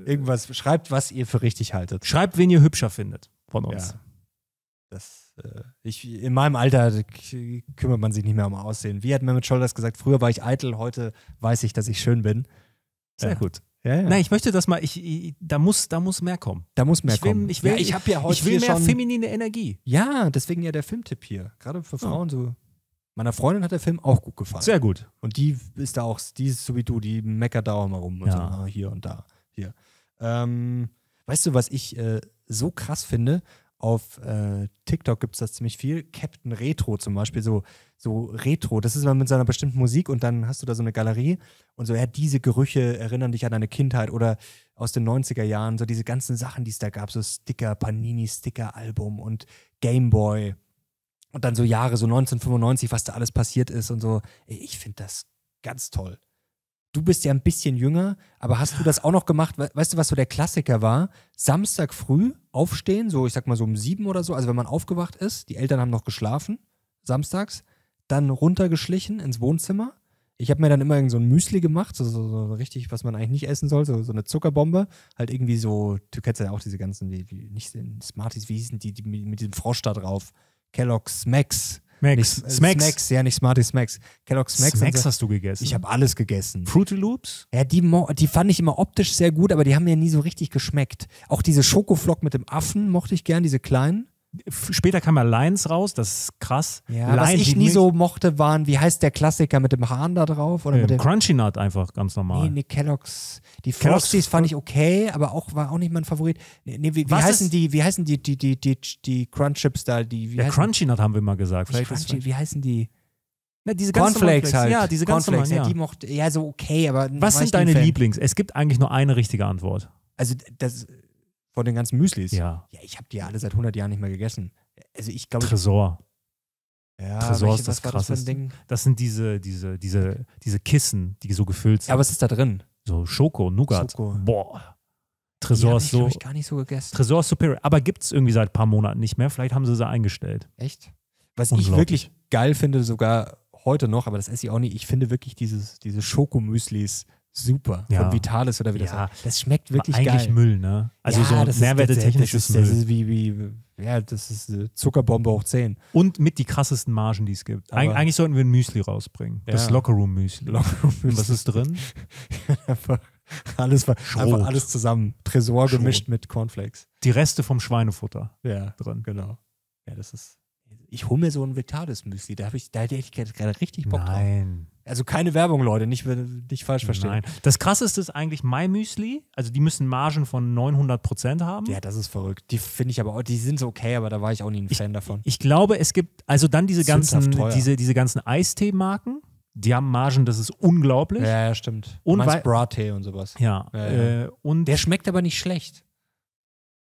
irgendwas, schreibt, was ihr für richtig haltet. Schreibt, wen ihr hübscher findet von uns. Ja. Das, äh, ich, in meinem Alter kümmert man sich nicht mehr um Aussehen. Wie hat Mehmet Scholl das gesagt? Früher war ich eitel, heute weiß ich, dass ich schön bin. Sehr ja. gut. Ja, ja. Nein, ich möchte das mal, ich, ich, da, muss, da muss mehr kommen. Da muss mehr ich will, kommen. Ich will, ja, ich ja heute ich will mehr schon... feminine Energie. Ja, deswegen ja der Filmtipp hier. Gerade für Frauen oh. so. Meiner Freundin hat der Film auch gut gefallen. Sehr gut. Und die ist da auch, die ist so wie du, die meckert da auch mal rum. Und so, ah, hier und da, hier. Ähm, weißt du, was ich äh, so krass finde? auf äh, TikTok gibt es das ziemlich viel. Captain Retro zum Beispiel, so, so Retro. Das ist man mit seiner bestimmten Musik und dann hast du da so eine Galerie und so, ja, diese Gerüche erinnern dich an deine Kindheit oder aus den 90er Jahren, so diese ganzen Sachen, die es da gab, so Sticker, Panini-Sticker-Album und Gameboy. Und dann so Jahre, so 1995, was da alles passiert ist und so. Ich finde das ganz toll du bist ja ein bisschen jünger, aber hast du das auch noch gemacht? Weißt du, was so der Klassiker war? Samstag früh aufstehen, so ich sag mal so um sieben oder so, also wenn man aufgewacht ist, die Eltern haben noch geschlafen, samstags, dann runtergeschlichen ins Wohnzimmer. Ich habe mir dann immer irgend so ein Müsli gemacht, so, so, so, richtig, was man eigentlich nicht essen soll, so, so eine Zuckerbombe. Halt irgendwie so, du kennst ja auch diese ganzen, die, die nicht Smarties, wie hießen die, die mit, mit diesem Frosch da drauf? Kellogg's Max. Smacks. Nicht, äh, Smacks. Smacks. ja, nicht Smarty Smacks. Kellogg Smacks. Smacks hast du gegessen? Ich habe alles gegessen. Fruity Loops? Ja, die, die fand ich immer optisch sehr gut, aber die haben mir nie so richtig geschmeckt. Auch diese Schokoflock mit dem Affen mochte ich gern, diese kleinen. Später kam ja Lines raus, das ist krass. Ja, was ich nie mich. so mochte, waren, wie heißt der Klassiker mit dem Hahn da drauf? Oder nee, mit dem Crunchy Nut einfach, ganz normal. Nee, nee, Kellogg's. Die Kellogg's Frosties fand ich okay, aber auch war auch nicht mein Favorit. Nee, nee wie, wie heißen die, wie heißen die, die, die, die, die Crunch Chips da? Die, wie ja, Crunchy Nut haben wir mal gesagt. Vielleicht Crunchy, wie heißen die? Na, diese ganz Cornflakes halt. Ja, diese ganz Cornflakes, normalen, ja. ja. Die mochte, ja, so okay, aber. Was sind deine Lieblings? Es gibt eigentlich nur eine richtige Antwort. Also, das von den ganzen Müslis? Ja. Ja, ich habe die alle seit 100 Jahren nicht mehr gegessen. Also ich glaube. Tresor. Ja, Tresor welche, ist das krasseste. Das, das, sind diese, diese, diese, diese Kissen, die so gefüllt sind. Ja, was ist da drin? So Schoko, Nougat. Schoko. Boah. Tresor ist so. Ich gar nicht so gegessen. Tresor ist Superior. Aber gibt es irgendwie seit ein paar Monaten nicht mehr. Vielleicht haben sie sie eingestellt. Echt? Was ich wirklich geil finde, sogar heute noch, aber das esse ich auch nicht. Ich finde wirklich dieses, diese Schokomüslis super. Ja. Von Vitalis oder wie das ja. heißt. Das schmeckt wirklich Aber eigentlich geil. Müll, ne? Also ja, so nährwertetechnisches Müll. Das ist wie, wie, ja, das ist äh, Zuckerbombe hoch 10. Und mit die krassesten Margen, die es gibt. Eig Aber eigentlich sollten wir ein Müsli rausbringen. Ja. Das Lockerroom Müsli. Lockerroom Was ist drin? einfach alles, einfach alles zusammen. Tresor Schrot. gemischt mit Cornflakes. Die Reste vom Schweinefutter. Ja, drin. Genau. Ja, das ist ich hole mir so ein Vitalis-Müsli. Da, da hätte ich gerade richtig Bock Nein. drauf. Also keine Werbung, Leute, nicht, nicht falsch verstehen. Nein. Das krasseste ist eigentlich My Müsli. Also die müssen Margen von 900 Prozent haben. Ja, das ist verrückt. Die finde ich aber auch, die sind so okay, aber da war ich auch nie ein Fan davon. Ich glaube, es gibt, also dann diese ganzen, diese, diese ganzen Eistee-Marken. Die haben Margen, das ist unglaublich. Ja, ja stimmt. Und Bra-Tee und sowas. Ja. ja, ja. Äh, und Der schmeckt aber nicht schlecht.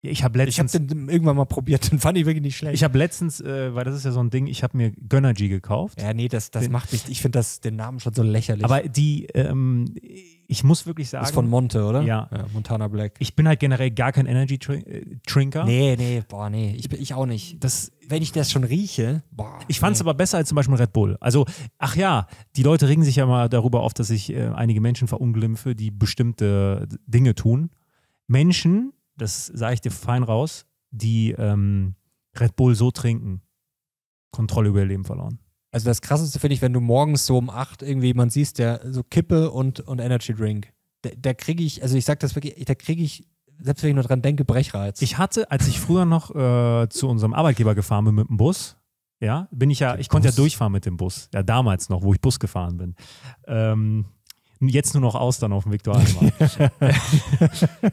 Ich habe letztens. Ich hab den irgendwann mal probiert, den fand ich wirklich nicht schlecht. Ich habe letztens, äh, weil das ist ja so ein Ding, ich habe mir Gönnergy gekauft. Ja, nee, das, das den, macht nicht. Ich finde den Namen schon so lächerlich. Aber die, ähm, ich muss wirklich sagen. Ist von Monte, oder? Ja. ja. Montana Black. Ich bin halt generell gar kein Energy äh, Trinker. Nee, nee, boah, nee. Ich, ich auch nicht. Das, Wenn ich das schon rieche, boah. Ich fand es nee. aber besser als zum Beispiel Red Bull. Also, ach ja, die Leute regen sich ja mal darüber auf, dass ich äh, einige Menschen verunglimpfe, die bestimmte Dinge tun. Menschen, das sage ich dir fein raus, die ähm, Red Bull so trinken, Kontrolle über ihr Leben verloren. Also das krasseste finde ich, wenn du morgens so um 8 irgendwie jemand siehst, der so Kippe und, und Energy Drink. Da, da kriege ich, also ich sage das wirklich, da kriege ich, selbst wenn ich nur dran denke, Brechreiz. Ich hatte, als ich früher noch äh, zu unserem Arbeitgeber gefahren bin mit dem Bus, ja, bin ich ja, ich konnte ja durchfahren mit dem Bus. Ja, damals noch, wo ich Bus gefahren bin. Ähm, jetzt nur noch aus dann auf dem Viktor Almer.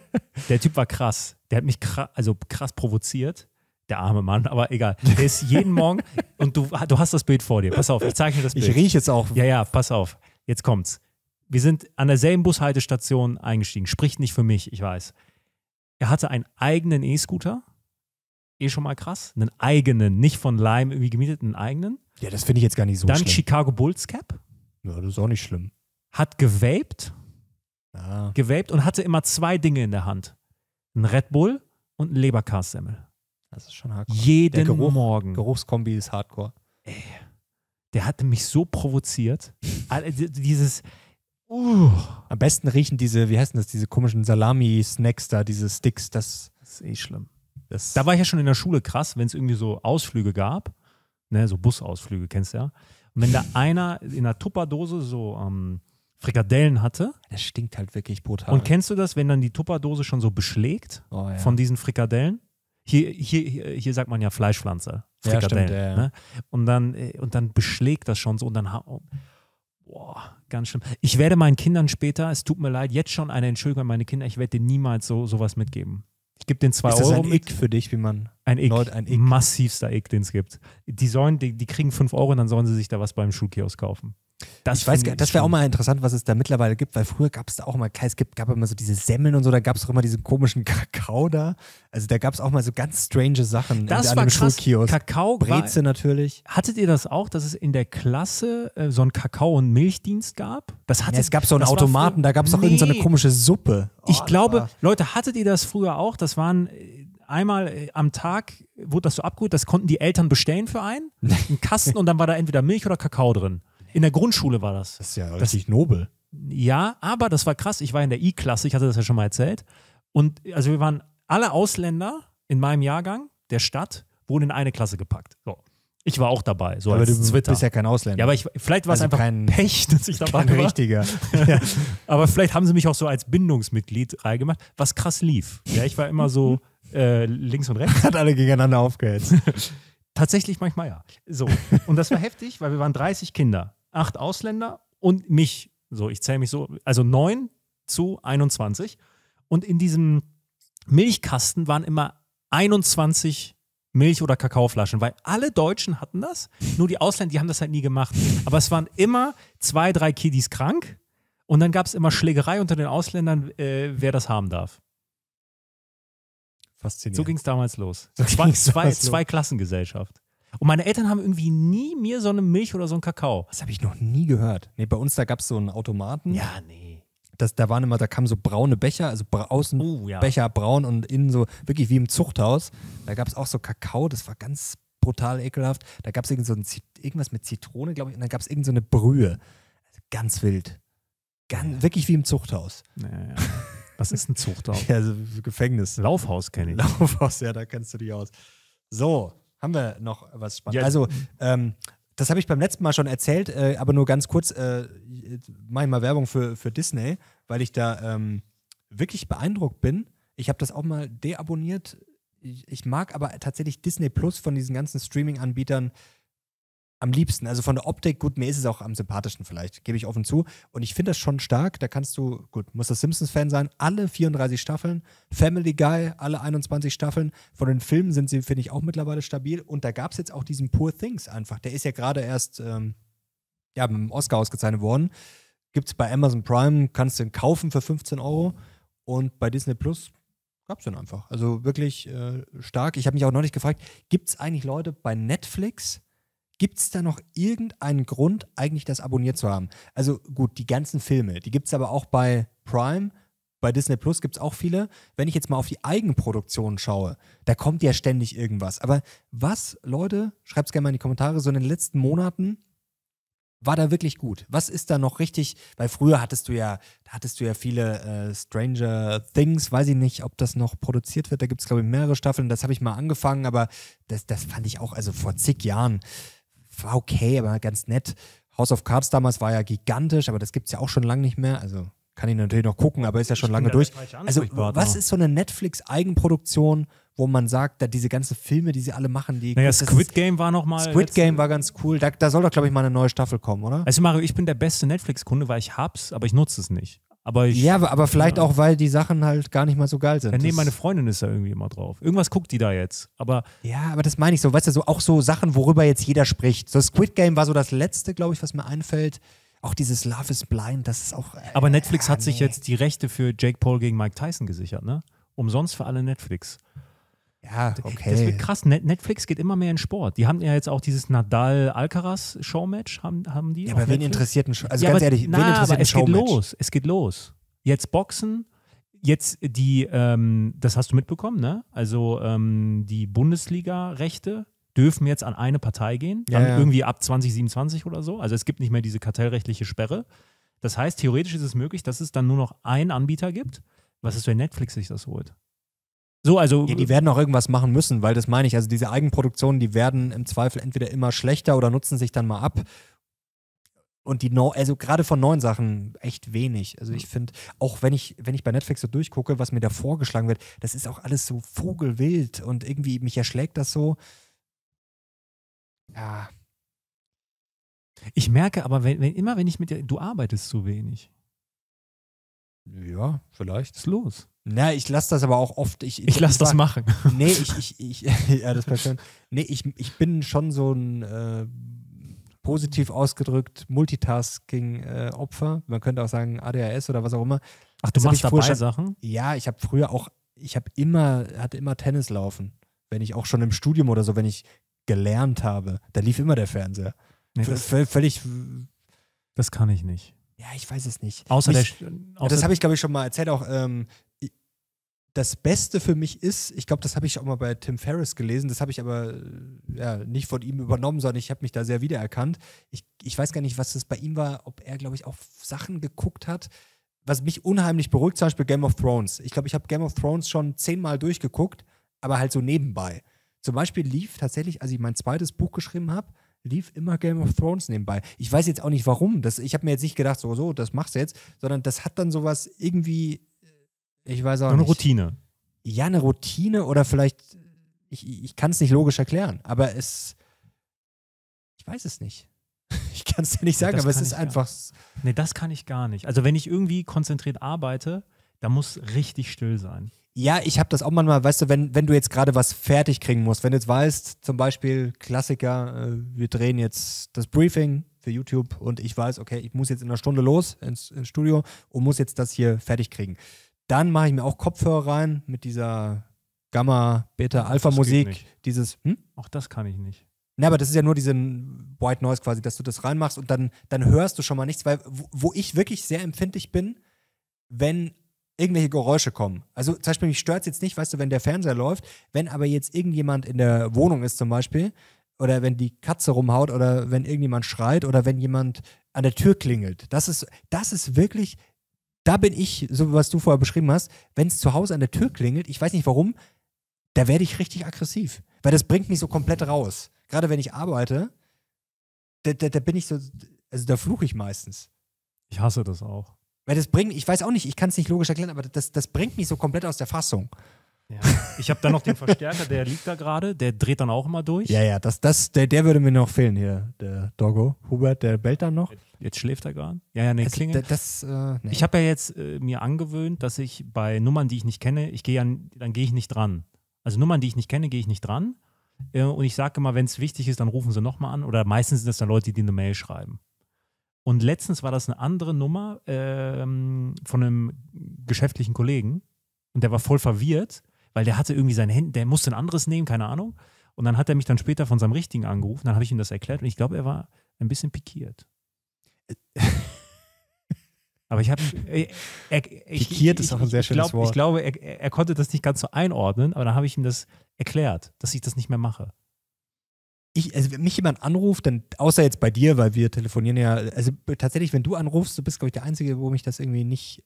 der Typ war krass. Der hat mich krass, also krass provoziert. Der arme Mann, aber egal. Der ist jeden Morgen und du, du hast das Bild vor dir. Pass auf, ich zeige dir das Bild. Ich rieche jetzt auch. Ja, ja, pass auf. Jetzt kommt's. Wir sind an derselben Bushaltestation eingestiegen. Spricht nicht für mich, ich weiß. Er hatte einen eigenen E-Scooter. Eh schon mal krass. Einen eigenen, nicht von Lime irgendwie gemietet, einen eigenen. Ja, das finde ich jetzt gar nicht so Dann schlimm. Dann Chicago Bulls Cap. Ja, das ist auch nicht schlimm hat gewaped, ja. Ah. gewaped und hatte immer zwei Dinge in der Hand. Ein Red Bull und ein Leberkassemmel. Das ist schon hardcore. Jeden der Geruch, Morgen. Geruchskombi ist hardcore. Ey, der hatte mich so provoziert. Dieses, Uh. Am besten riechen diese, wie heißen das, diese komischen Salami-Snacks da, diese Sticks, das, das ist eh schlimm. Das da war ich ja schon in der Schule krass, wenn es irgendwie so Ausflüge gab, ne, so Busausflüge, kennst du ja. Und wenn da einer in einer Tupperdose so ähm, Frikadellen hatte. Das stinkt halt wirklich brutal. Und kennst du das, wenn dann die Tupperdose schon so beschlägt oh, ja. von diesen Frikadellen? Hier, hier, hier sagt man ja Fleischpflanze. Frikadellen. Ja, stimmt, ja. Ne? Und, dann, äh, und dann beschlägt das schon so und dann. Oh, boah, ganz schlimm. Ich werde meinen Kindern später, es tut mir leid, jetzt schon eine Entschuldigung an meine Kinder, ich werde denen niemals so sowas mitgeben. Ich gebe den zwei Euro. Ist das Euro ein Ick für dich, wie man? Ein Ick. ein Ick. Massivster Ick, den es gibt. Die, sollen, die, die kriegen fünf Euro und dann sollen sie sich da was beim Schulkiosk kaufen. Das ich weiß, das wäre auch mal interessant, was es da mittlerweile gibt, weil früher gab es da auch mal, es gibt, gab immer so diese Semmeln und so, da gab es auch immer diesen komischen Kakao da. Also da gab es auch mal so ganz strange Sachen das in war einem krass. Schulkiosk. Kakao, Breze war, natürlich. Hattet ihr das auch, dass es in der Klasse äh, so einen Kakao- und Milchdienst gab? Das hatte, ja, es gab so einen Automaten, früher, da gab es auch nee. irgendeine so komische Suppe. Oh, ich glaube, war. Leute, hattet ihr das früher auch? Das waren äh, einmal äh, am Tag wurde das so abgeholt, das konnten die Eltern bestellen für einen, einen Kasten und dann war da entweder Milch oder Kakao drin. In der Grundschule war das. Das ist ja richtig nobel. Ja, aber das war krass. Ich war in der I-Klasse, ich hatte das ja schon mal erzählt. Und also wir waren alle Ausländer in meinem Jahrgang der Stadt, wurden in eine Klasse gepackt. So. Ich war auch dabei. So aber du Zwitter. bist ja kein Ausländer. Ja, aber ich, vielleicht war also es einfach kein, Pech, dass ich dabei kein war. Richtiger. ja. aber vielleicht haben sie mich auch so als Bindungsmitglied reingemacht, was krass lief. Ja, ich war immer so äh, links und rechts. Hat alle gegeneinander aufgehetzt. Tatsächlich manchmal ja. So. Und das war heftig, weil wir waren 30 Kinder acht Ausländer und mich. So, ich zähle mich so, also neun zu 21. Und in diesem Milchkasten waren immer 21 Milch- oder Kakaoflaschen, weil alle Deutschen hatten das, nur die Ausländer, die haben das halt nie gemacht. Aber es waren immer zwei, drei Kiddies krank und dann gab es immer Schlägerei unter den Ausländern, äh, wer das haben darf. Faszinierend. So ging es damals los. So zwei, zwei, los. Zwei Klassengesellschaft. Und meine Eltern haben irgendwie nie mir so eine Milch oder so einen Kakao. Das habe ich noch nie gehört. Nee, bei uns da gab es so einen Automaten. Ja, nee. Das, da waren immer, da kamen so braune Becher, also bra außen oh, ja. Becher braun und innen so wirklich wie im Zuchthaus. Da gab es auch so Kakao, das war ganz brutal ekelhaft. Da gab es irgend so irgendwas mit Zitrone, glaube ich, und dann gab es irgend so eine Brühe. Also ganz wild. Ganz, ja. Wirklich wie im Zuchthaus. Ja, ja. Was ist ein Zuchthaus? ja, also Gefängnis. Laufhaus kenne ich. Laufhaus, ja, da kennst du dich aus. So, haben wir noch was Spannendes. Ja. Also, ähm, das habe ich beim letzten Mal schon erzählt, äh, aber nur ganz kurz äh, mache ich mal Werbung für, für Disney, weil ich da ähm, wirklich beeindruckt bin. Ich habe das auch mal deabonniert. Ich, ich, mag aber tatsächlich Disney Plus von diesen ganzen Streaming-Anbietern am liebsten. Also von der Optik, gut, mir ist es auch am sympathischsten vielleicht, gebe ich offen zu. Und ich finde das schon stark. Da kannst du, gut, muss das Simpsons-Fan sein, alle 34 Staffeln, Family Guy, alle 21 Staffeln. Von den Filmen sind sie, finde ich, auch mittlerweile stabil. Und da gab es jetzt auch diesen Poor Things einfach. Der ist ja gerade erst ähm, ja, mit dem Oscar ausgezeichnet worden. Gibt es bei Amazon Prime, kannst du ihn kaufen für 15 Euro. Und bei Disney Plus gab es den einfach. Also wirklich äh, stark. Ich habe mich auch neulich gefragt, gibt es eigentlich Leute bei Netflix, Gibt es da noch irgendeinen Grund, eigentlich das abonniert zu haben? Also gut, die ganzen Filme, die gibt es aber auch bei Prime. Bei Disney Plus gibt es auch viele. Wenn ich jetzt mal auf die Eigenproduktion schaue, da kommt ja ständig irgendwas. Aber was, Leute, schreibt es gerne mal in die Kommentare, so in den letzten Monaten war da wirklich gut? Was ist da noch richtig? Weil früher hattest du ja, hattest du ja viele äh, Stranger Things, weiß ich nicht, ob das noch produziert wird. Da gibt es, glaube ich, mehrere Staffeln. Das habe ich mal angefangen, aber das, das fand ich auch, also vor zig Jahren war okay, aber ganz nett. House of Cards damals war ja gigantisch, aber das gibt es ja auch schon lange nicht mehr. Also kann ich natürlich noch gucken, aber ist ja schon ich lange durch. Also, was genau. ist so eine Netflix-Eigenproduktion, wo man sagt, da diese ganzen Filme, die sie alle machen, die. Naja, Squid Game war nochmal. Squid Game war ganz cool. Da, da soll doch, glaube ich, mal eine neue Staffel kommen, oder? Also, Mario, ich bin der beste Netflix-Kunde, weil ich hab's, aber ich nutze es nicht. Aber ich, ja, aber vielleicht ja. auch, weil die Sachen halt gar nicht mal so geil sind. Ja, nee, meine Freundin ist da irgendwie immer drauf. Irgendwas guckt die da jetzt. Aber ja, aber das meine ich so. Weißt du, so, auch so Sachen, worüber jetzt jeder spricht. So Squid Game war so das letzte, glaube ich, was mir einfällt. Auch dieses Love is Blind, das ist auch. Äh, aber Netflix hat nee. sich jetzt die Rechte für Jake Paul gegen Mike Tyson gesichert, ne? Umsonst für alle Netflix. Ja, okay. Das wird krass. Netflix geht immer mehr in Sport. Die haben ja jetzt auch dieses Nadal-Alcaraz-Showmatch, haben, haben die. Ja, aber wen interessiert ein Showmatch? Also ja, ganz aber, ehrlich, na, wen interessiert aber es geht los. Es geht los. Jetzt Boxen, jetzt die, ähm, das hast du mitbekommen, ne? Also ähm, die Bundesliga-Rechte dürfen jetzt an eine Partei gehen. Dann ja, ja. irgendwie ab 2027 oder so. Also es gibt nicht mehr diese kartellrechtliche Sperre. Das heißt, theoretisch ist es möglich, dass es dann nur noch einen Anbieter gibt. Was ist, wenn Netflix sich das holt? So, also. Ja, die werden auch irgendwas machen müssen, weil das meine ich. Also diese Eigenproduktionen, die werden im Zweifel entweder immer schlechter oder nutzen sich dann mal ab. Und die, no also gerade von neuen Sachen echt wenig. Also ich hm. finde, auch wenn ich, wenn ich bei Netflix so durchgucke, was mir da vorgeschlagen wird, das ist auch alles so vogelwild und irgendwie mich erschlägt das so. Ja. Ich merke aber, wenn, wenn immer wenn ich mit dir, du arbeitest zu wenig. Ja, vielleicht. Was ist los? Na, ich lasse das aber auch oft. Ich, ich, ich lasse das machen. Nee, ich, ich, ich ja, das passt Nee, ich, ich bin schon so ein äh, positiv ausgedrückt Multitasking-Opfer. Äh, Man könnte auch sagen ADHS oder was auch immer. Ach, du das machst dabei Sachen? Ja, ich habe früher auch, ich habe immer, hatte immer Tennis laufen. Wenn ich auch schon im Studium oder so, wenn ich gelernt habe, da lief immer der Fernseher. Nee, völlig. Das kann ich nicht. Ja, ich weiß es nicht. Außer Mich, der, außer das habe ich, glaube ich, schon mal erzählt. Auch ähm, das Beste für mich ist, ich glaube, das habe ich auch mal bei Tim Ferriss gelesen, das habe ich aber äh, ja, nicht von ihm übernommen, sondern ich habe mich da sehr wiedererkannt. Ich, ich weiß gar nicht, was das bei ihm war, ob er, glaube ich, auch Sachen geguckt hat, was mich unheimlich beruhigt, zum Beispiel Game of Thrones. Ich glaube, ich habe Game of Thrones schon zehnmal durchgeguckt, aber halt so nebenbei. Zum Beispiel lief tatsächlich, als ich mein zweites Buch geschrieben habe, lief immer Game of Thrones nebenbei. Ich weiß jetzt auch nicht warum. Das, ich habe mir jetzt nicht gedacht, so, so, das machst du jetzt, sondern das hat dann sowas irgendwie ich weiß auch eine nicht. Routine. Ja, eine Routine oder vielleicht, ich, ich kann es nicht logisch erklären, aber es, ich weiß es nicht. Ich kann es dir nicht sagen, das aber es ist einfach. Nee, das kann ich gar nicht. Also wenn ich irgendwie konzentriert arbeite, da muss richtig still sein. Ja, ich habe das auch manchmal, weißt du, wenn, wenn du jetzt gerade was fertig kriegen musst, wenn du jetzt weißt, zum Beispiel Klassiker, äh, wir drehen jetzt das Briefing für YouTube und ich weiß, okay, ich muss jetzt in einer Stunde los ins, ins Studio und muss jetzt das hier fertig kriegen. Dann mache ich mir auch Kopfhörer rein mit dieser Gamma, Beta, Alpha Musik. Dieses. Hm? Auch das kann ich nicht. Na, aber das ist ja nur diese White Noise quasi, dass du das reinmachst und dann, dann hörst du schon mal nichts, weil wo, wo ich wirklich sehr empfindlich bin, wenn irgendwelche Geräusche kommen. Also zum Beispiel, mich stört es jetzt nicht, weißt du, wenn der Fernseher läuft, wenn aber jetzt irgendjemand in der Wohnung ist zum Beispiel, oder wenn die Katze rumhaut oder wenn irgendjemand schreit oder wenn jemand an der Tür klingelt. Das ist, das ist wirklich da bin ich, so was du vorher beschrieben hast, wenn es zu Hause an der Tür klingelt, ich weiß nicht warum, da werde ich richtig aggressiv. Weil das bringt mich so komplett raus. Gerade wenn ich arbeite, da, da, da bin ich so, also da fluche ich meistens. Ich hasse das auch. Weil das bringt, ich weiß auch nicht, ich kann es nicht logisch erklären, aber das, das bringt mich so komplett aus der Fassung. Ja. Ich habe da noch den Verstärker, der liegt da gerade, der dreht dann auch immer durch. Ja, ja, das, das, der, der würde mir noch fehlen hier, der Doggo. Hubert, der bellt dann noch. Jetzt schläft er gerade. Ja, ja, nee, also, klingelt. Das, äh, nee. Ich habe ja jetzt äh, mir angewöhnt, dass ich bei Nummern, die ich nicht kenne, ich gehe ja, dann gehe ich nicht dran. Also Nummern, die ich nicht kenne, gehe ich nicht dran. Äh, und ich sage immer, wenn es wichtig ist, dann rufen sie nochmal an. Oder meistens sind das dann Leute, die eine Mail schreiben. Und letztens war das eine andere Nummer ähm, von einem geschäftlichen Kollegen. Und der war voll verwirrt, weil der hatte irgendwie sein Handy, der musste ein anderes nehmen, keine Ahnung. Und dann hat er mich dann später von seinem richtigen angerufen, dann habe ich ihm das erklärt und ich glaube, er war ein bisschen pikiert. Aber ich habe. Äh, Pikiert ist auch ein sehr schönes glaub, Wort. Ich glaube, er, er, konnte das nicht ganz so einordnen, aber dann habe ich ihm das erklärt, dass ich das nicht mehr mache. Ich, also wenn mich jemand anruft, dann, außer jetzt bei dir, weil wir telefonieren ja, also tatsächlich, wenn du anrufst, du bist, glaube ich, der Einzige, wo mich das irgendwie nicht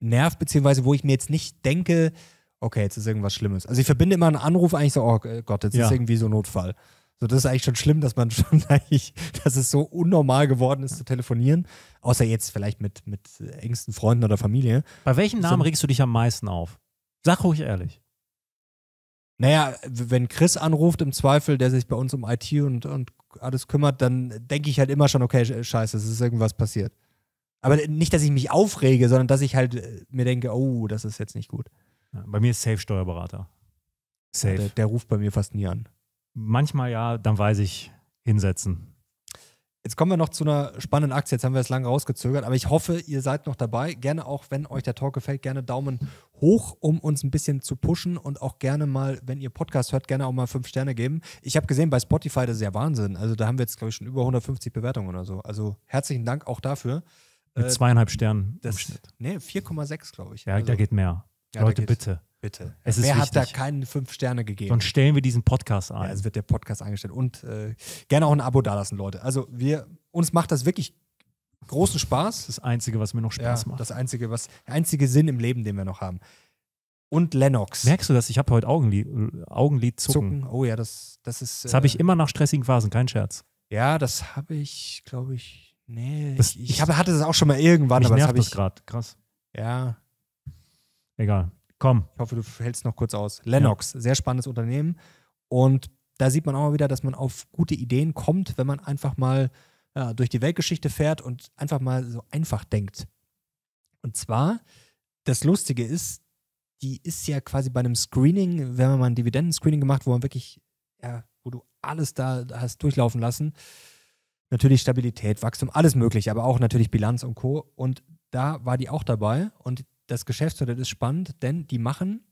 nervt, beziehungsweise wo ich mir jetzt nicht denke, okay, jetzt ist irgendwas Schlimmes. Also ich verbinde immer einen Anruf eigentlich so, oh Gott, jetzt ja. ist irgendwie so ein Notfall. So, das ist eigentlich schon schlimm, dass man schon eigentlich, dass es so unnormal geworden ist zu telefonieren. Außer jetzt vielleicht mit, mit engsten Freunden oder Familie. Bei welchem Namen so, regst du dich am meisten auf? Sag ruhig ehrlich. Naja, wenn Chris anruft im Zweifel, der sich bei uns um IT und, und alles kümmert, dann denke ich halt immer schon, okay, scheiße, es ist irgendwas passiert. Aber nicht, dass ich mich aufrege, sondern dass ich halt äh, mir denke, oh, das ist jetzt nicht gut. Bei mir ist Safe Steuerberater. Safe. Der, der ruft bei mir fast nie an manchmal ja, dann weiß ich, hinsetzen. Jetzt kommen wir noch zu einer spannenden Aktie. Jetzt haben wir es lange rausgezögert, aber ich hoffe, ihr seid noch dabei. Gerne auch, wenn euch der Talk gefällt, gerne Daumen hoch, um uns ein bisschen zu pushen und auch gerne mal, wenn ihr Podcast hört, gerne auch mal fünf Sterne geben. Ich habe gesehen, bei Spotify, das ist ja Wahnsinn. Also da haben wir jetzt, glaube ich, schon über 150 Bewertungen oder so. Also herzlichen Dank auch dafür. Mit äh, zweieinhalb Sternen. Das, nee, 4,6, glaube ich. Ja, also, da geht mehr. Ja, Leute, bitte. Bitte. Es Wer hat da keinen fünf Sterne gegeben? Dann stellen wir diesen Podcast ein. Ja, es wird der Podcast eingestellt. Und äh, gerne auch ein Abo dalassen, Leute. Also wir, uns macht das wirklich großen Spaß. Das Einzige, was mir noch Spaß ja, macht. Das Einzige, was, der einzige Sinn im Leben, den wir noch haben. Und Lennox. Merkst du das? Ich habe heute Augenlid, Augenlid zucken. zucken. Oh ja, das, das ist. Das äh, habe ich immer nach stressigen Phasen, kein Scherz. Ja, das habe ich, glaube ich. Nee, das, ich, ich hatte das auch schon mal irgendwann, mich aber nervt das habe ich. gerade, krass. Ja. Egal. Komm. Ich hoffe, du hältst noch kurz aus. Lennox, ja. sehr spannendes Unternehmen. Und da sieht man auch mal wieder, dass man auf gute Ideen kommt, wenn man einfach mal ja, durch die Weltgeschichte fährt und einfach mal so einfach denkt. Und zwar, das Lustige ist, die ist ja quasi bei einem Screening, wenn man mal ein Dividenden-Screening gemacht, wo man wirklich, ja, wo du alles da hast durchlaufen lassen. Natürlich Stabilität, Wachstum, alles möglich, aber auch natürlich Bilanz und Co. Und da war die auch dabei. Und das Geschäftsmodell ist spannend, denn die machen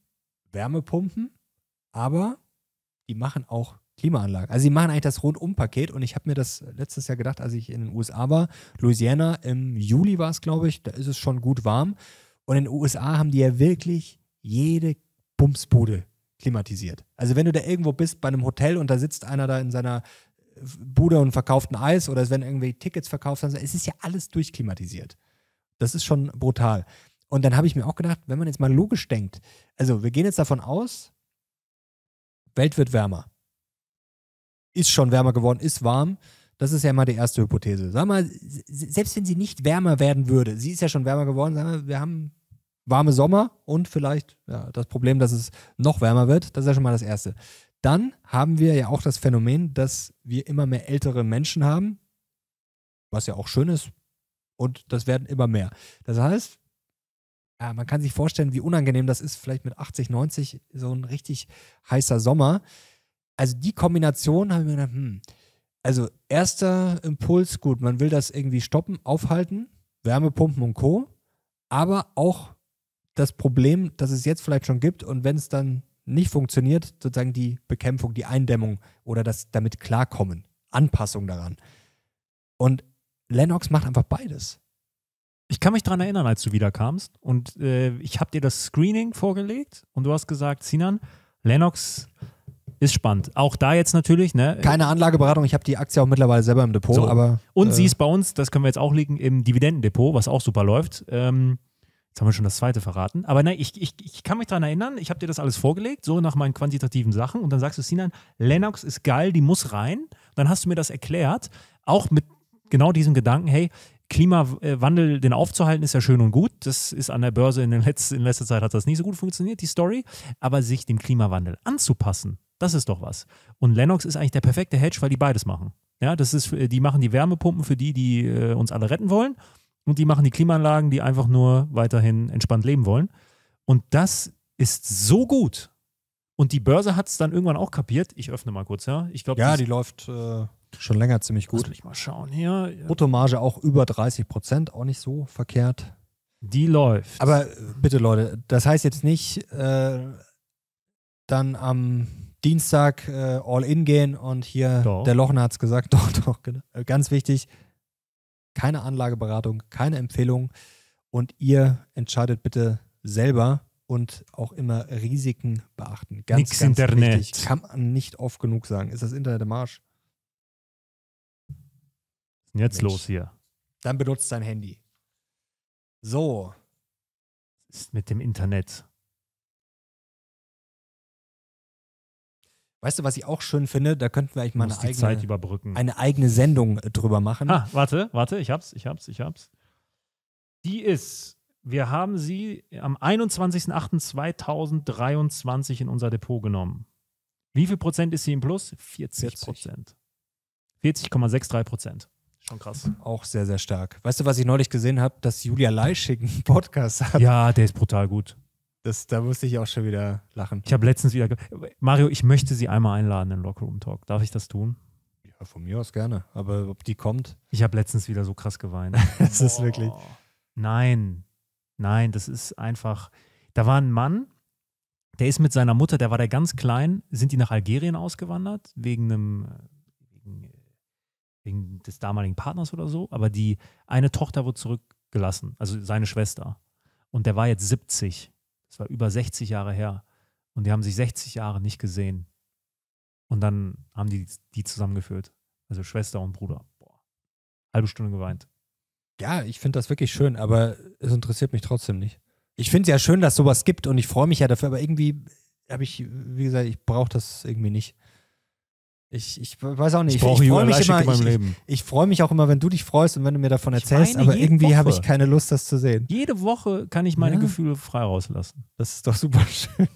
Wärmepumpen, aber die machen auch Klimaanlagen. Also sie machen eigentlich das Rundum-Paket und ich habe mir das letztes Jahr gedacht, als ich in den USA war, Louisiana im Juli war es, glaube ich, da ist es schon gut warm. Und in den USA haben die ja wirklich jede Bumsbude klimatisiert. Also wenn du da irgendwo bist bei einem Hotel und da sitzt einer da in seiner äh, Bude und verkauft ein Eis oder es werden irgendwie Tickets verkauft werden, es ist ja alles durchklimatisiert. Das ist schon brutal. Und dann habe ich mir auch gedacht, wenn man jetzt mal logisch denkt, also wir gehen jetzt davon aus, Welt wird wärmer. Ist schon wärmer geworden, ist warm. Das ist ja mal die erste Hypothese. Sag mal, selbst wenn sie nicht wärmer werden würde, sie ist ja schon wärmer geworden, sag mal, wir haben warme Sommer und vielleicht ja, das Problem, dass es noch wärmer wird. Das ist ja schon mal das Erste. Dann haben wir ja auch das Phänomen, dass wir immer mehr ältere Menschen haben, was ja auch schön ist. Und das werden immer mehr. Das heißt, ja, ah, man kann sich vorstellen, wie unangenehm das ist, vielleicht mit 80, 90, so ein richtig heißer Sommer. Also die Kombination habe ich mir gedacht, hm, also erster Impuls, gut, man will das irgendwie stoppen, aufhalten, Wärmepumpen und Co. Aber auch das Problem, das es jetzt vielleicht schon gibt und wenn es dann nicht funktioniert, sozusagen die Bekämpfung, die Eindämmung oder das damit klarkommen, Anpassung daran. Und Lennox macht einfach beides. Ich kann mich daran erinnern, als du wiederkamst und äh, ich habe dir das Screening vorgelegt und du hast gesagt, Sinan, Lennox ist spannend. Auch da jetzt natürlich, ne? Keine Anlageberatung, ich habe die Aktie auch mittlerweile selber im Depot, so. aber. Und äh, sie ist bei uns, das können wir jetzt auch liegen, im Dividendendepot, was auch super läuft. Ähm, jetzt haben wir schon das zweite verraten. Aber nein, ich, ich, ich kann mich daran erinnern, ich habe dir das alles vorgelegt, so nach meinen quantitativen Sachen. Und dann sagst du, Sinan, Lennox ist geil, die muss rein. dann hast du mir das erklärt, auch mit genau diesem Gedanken, hey, Klimawandel, äh, den aufzuhalten, ist ja schön und gut. Das ist an der Börse in, den letzten, in letzter Zeit hat das nicht so gut funktioniert, die Story. Aber sich dem Klimawandel anzupassen, das ist doch was. Und Lennox ist eigentlich der perfekte Hedge, weil die beides machen. Ja, das ist, äh, die machen die Wärmepumpen für die, die äh, uns alle retten wollen. Und die machen die Klimaanlagen, die einfach nur weiterhin entspannt leben wollen. Und das ist so gut. Und die Börse hat es dann irgendwann auch kapiert. Ich öffne mal kurz, ja. Ich glaube, ja, die läuft. Äh Schon länger ziemlich gut. Lass mich mal schauen hier. Bruttomarge auch über 30 Prozent, auch nicht so verkehrt. Die läuft. Aber äh, bitte Leute, das heißt jetzt nicht äh, dann am Dienstag äh, all in gehen und hier doch. der Lochner hat es gesagt, doch, doch, genau. Äh, ganz wichtig, keine Anlageberatung, keine Empfehlung und ihr entscheidet bitte selber und auch immer Risiken beachten. Ganz, Nix ganz Internet. wichtig. Kann man nicht oft genug sagen. Ist das Internet im Marsch? denn jetzt Mensch. los hier? Dann benutzt dein Handy. So. Was ist mit dem Internet? Weißt du, was ich auch schön finde? Da könnten wir eigentlich mal eine eigene, eine eigene, Sendung äh, drüber machen. Ah, warte, warte, ich hab's, ich hab's, ich hab's. Die ist, wir haben sie am 21.08.2023 in unser Depot genommen. Wie viel Prozent ist sie im Plus? 40 Prozent. 40,63 Prozent. Schon krass. Auch sehr, sehr stark. Weißt du, was ich neulich gesehen habe? Dass Julia Leischig einen Podcast hat. Ja, der ist brutal gut. Das, da musste ich auch schon wieder lachen. Ich habe letztens wieder. Mario, ich möchte Sie einmal einladen in Locker Room Talk. Darf ich das tun? Ja, von mir aus gerne. Aber ob die kommt. Ich habe letztens wieder so krass geweint. das Boah. ist wirklich. Oh. Nein, nein, das ist einfach. Da war ein Mann, der ist mit seiner Mutter, der war da ganz klein, sind die nach Algerien ausgewandert, wegen einem wegen des damaligen Partners oder so, aber die eine Tochter wurde zurückgelassen, also seine Schwester. Und der war jetzt 70. Das war über 60 Jahre her. Und die haben sich 60 Jahre nicht gesehen. Und dann haben die die zusammengeführt. Also Schwester und Bruder. Boah. Halbe Stunde geweint. Ja, ich finde das wirklich schön, aber es interessiert mich trotzdem nicht. Ich finde es ja schön, dass sowas gibt und ich freue mich ja dafür, aber irgendwie habe ich, wie gesagt, ich brauche das irgendwie nicht. Ich, ich weiß auch nicht. Ich, ich, ich freue mich, immer, In meinem ich, freue mich auch immer, wenn du dich freust und wenn du mir davon erzählst, aber irgendwie habe ich keine Lust, das zu sehen. Jede Woche kann ich meine ja. Gefühle frei rauslassen. Das ist doch super schön.